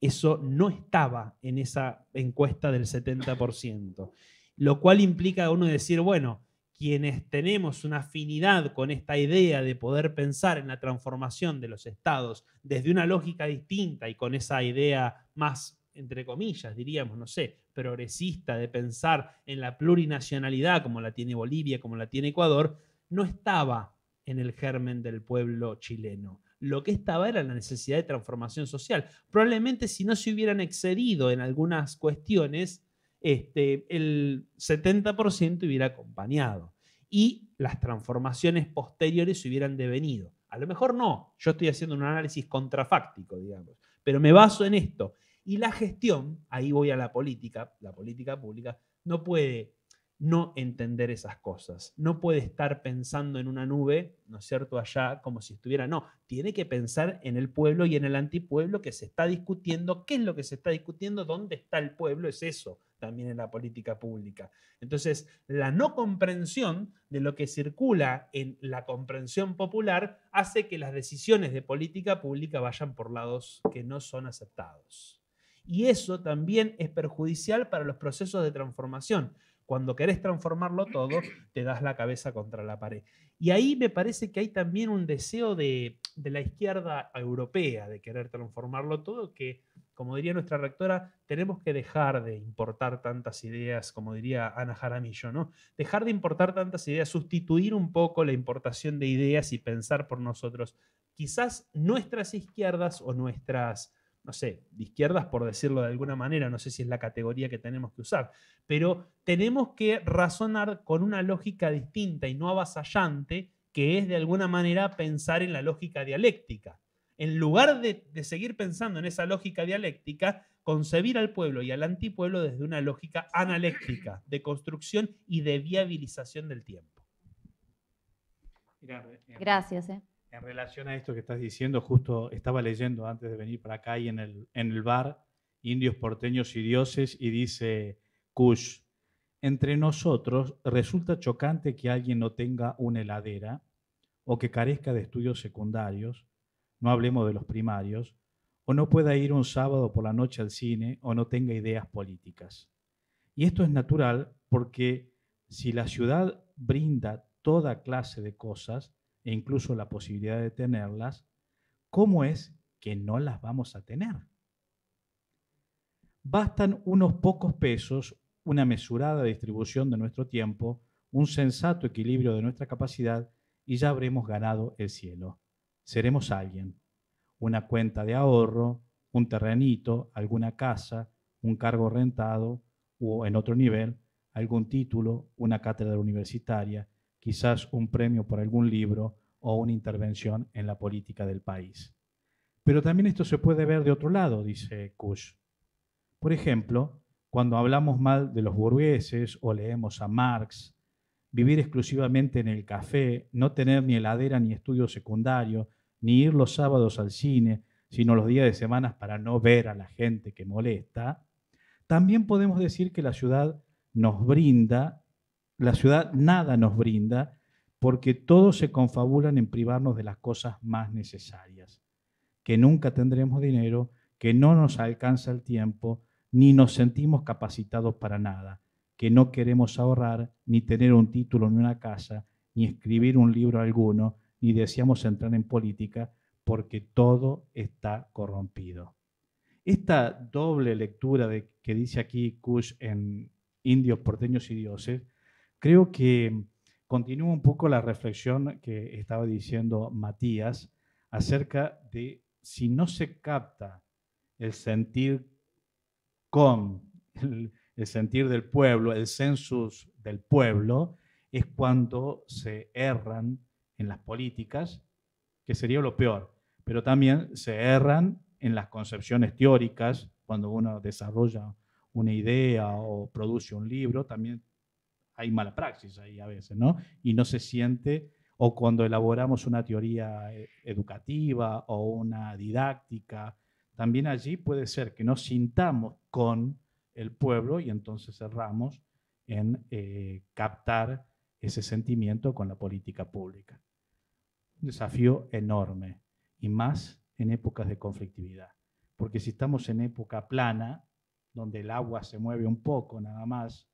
Eso no estaba en esa encuesta del 70%, lo cual implica a uno decir, bueno, quienes tenemos una afinidad con esta idea de poder pensar en la transformación de los estados desde una lógica distinta y con esa idea más, entre comillas, diríamos, no sé, progresista de pensar en la plurinacionalidad como la tiene Bolivia, como la tiene Ecuador, no estaba en el germen del pueblo chileno lo que estaba era la necesidad de transformación social. Probablemente si no se hubieran excedido en algunas cuestiones, este, el 70% hubiera acompañado y las transformaciones posteriores se hubieran devenido. A lo mejor no, yo estoy haciendo un análisis contrafáctico, digamos, pero me baso en esto. Y la gestión, ahí voy a la política, la política pública, no puede no entender esas cosas. No puede estar pensando en una nube, ¿no es cierto?, allá como si estuviera, no, tiene que pensar en el pueblo y en el antipueblo que se está discutiendo, qué es lo que se está discutiendo, dónde está el pueblo, es eso también en la política pública. Entonces, la no comprensión de lo que circula en la comprensión popular hace que las decisiones de política pública vayan por lados que no son aceptados. Y eso también es perjudicial para los procesos de transformación, cuando querés transformarlo todo, te das la cabeza contra la pared. Y ahí me parece que hay también un deseo de, de la izquierda europea de querer transformarlo todo, que, como diría nuestra rectora, tenemos que dejar de importar tantas ideas, como diría Ana Jaramillo, ¿no? Dejar de importar tantas ideas, sustituir un poco la importación de ideas y pensar por nosotros. Quizás nuestras izquierdas o nuestras no sé, de izquierdas, por decirlo de alguna manera, no sé si es la categoría que tenemos que usar, pero tenemos que razonar con una lógica distinta y no avasallante, que es de alguna manera pensar en la lógica dialéctica. En lugar de, seguir pensando en esa lógica dialéctica, concebir al pueblo y al antipueblo desde una lógica analéctica de construcción y de viabilización del tiempo. Eh, Gracias. Eh. En relación a esto que estás diciendo, justo estaba leyendo antes de venir para acá y en el, en el bar Indios porteños y dioses y dice Kush, entre nosotros resulta chocante que alguien no tenga una heladera o que carezca de estudios secundarios, no hablemos de los primarios, o no pueda ir un sábado por la noche al cine o no tenga ideas políticas. Y esto es natural porque si la ciudad brinda toda clase de cosas, e incluso la posibilidad de tenerlas, ¿cómo es que no las vamos a tener? Bastan unos pocos pesos, una mesurada distribución de nuestro tiempo, un sensato equilibrio de nuestra capacidad y ya habremos ganado el cielo. Seremos alguien. Una cuenta de ahorro, un terrenito, alguna casa, un cargo rentado o en otro nivel, algún título, una cátedra universitaria, quizás un premio por algún libro o una intervención en la política del país. Pero también esto se puede ver de otro lado, dice Kush. Por ejemplo, cuando hablamos mal de los burgueses o leemos a Marx, vivir exclusivamente en el café, no tener ni heladera ni estudio secundario, ni ir los sábados al cine, sino los días de semana para no ver a la gente que molesta, también podemos decir que la ciudad nos brinda la ciudad nada nos brinda porque todos se confabulan en privarnos de las cosas más necesarias, que nunca tendremos dinero, que no nos alcanza el tiempo, ni nos sentimos capacitados para nada, que no queremos ahorrar, ni tener un título, ni una casa, ni escribir un libro alguno, ni deseamos entrar en política, porque todo está corrompido. Esta doble lectura que dice aquí Kush en Indios, Porteños y Dioses Creo que continúa un poco la reflexión que estaba diciendo Matías acerca de si no se capta el sentir con, el, sentir del pueblo, el census del pueblo, es cuando se erran en las políticas, que sería lo peor, pero también se erran en las concepciones teóricas, cuando uno desarrolla una idea o produce un libro, también hay mala praxis ahí a veces, ¿no? Y no se siente, o cuando elaboramos una teoría eh, educativa o una didáctica, también allí puede ser que no sintamos con el pueblo y entonces cerramos en eh, captar ese sentimiento con la política pública. Un desafío enorme y más en épocas de conflictividad, porque si estamos en época plana, donde el agua se mueve un poco nada más,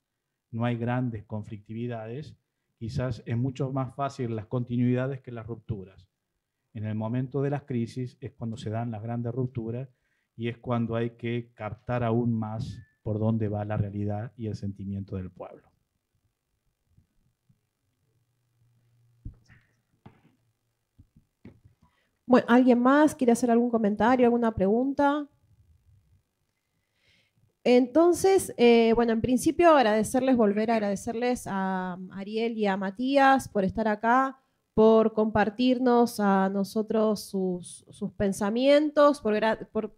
no hay grandes conflictividades, quizás es mucho más fácil las continuidades que las rupturas. En el momento de las crisis es cuando se dan las grandes rupturas y es cuando hay que captar aún más por dónde va la realidad y el sentimiento del pueblo. Bueno, ¿Alguien más quiere hacer algún comentario, alguna pregunta? Entonces, eh, bueno, en principio agradecerles, volver a agradecerles a Ariel y a Matías por estar acá, por compartirnos a nosotros sus, pensamientos, por,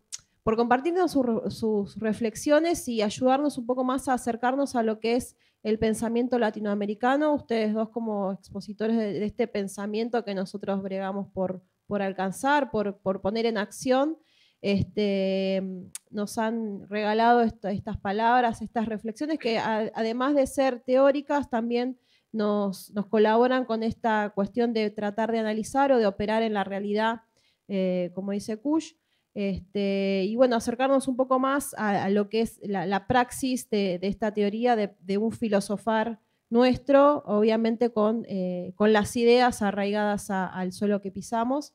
compartirnos sus reflexiones y ayudarnos un poco más a acercarnos a lo que es el pensamiento latinoamericano, ustedes dos como expositores de, este pensamiento que nosotros bregamos por, alcanzar, por poner en acción. Este, mm, nos han regalado estas palabras, estas reflexiones que además de ser teóricas, también nos, colaboran con esta cuestión de tratar de analizar o de operar en la realidad, eh, como dice Kush. Este, y bueno, acercarnos un poco más a, lo que es la, praxis de, esta teoría de, un filosofar nuestro, obviamente con, eh, las ideas arraigadas al suelo que pisamos.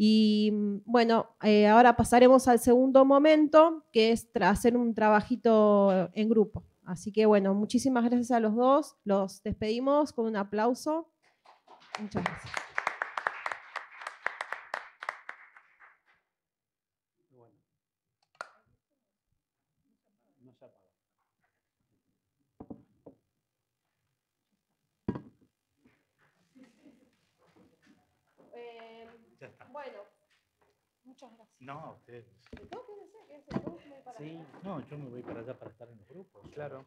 Y mm, bueno, eh, ahora pasaremos al segundo momento, que es hacer un trabajito en grupo. Así que bueno, muchísimas gracias a los dos. Los despedimos con un aplauso. Muchas gracias. No, a ustedes. Sí, no, yo me voy para allá para estar en los grupos. Claro.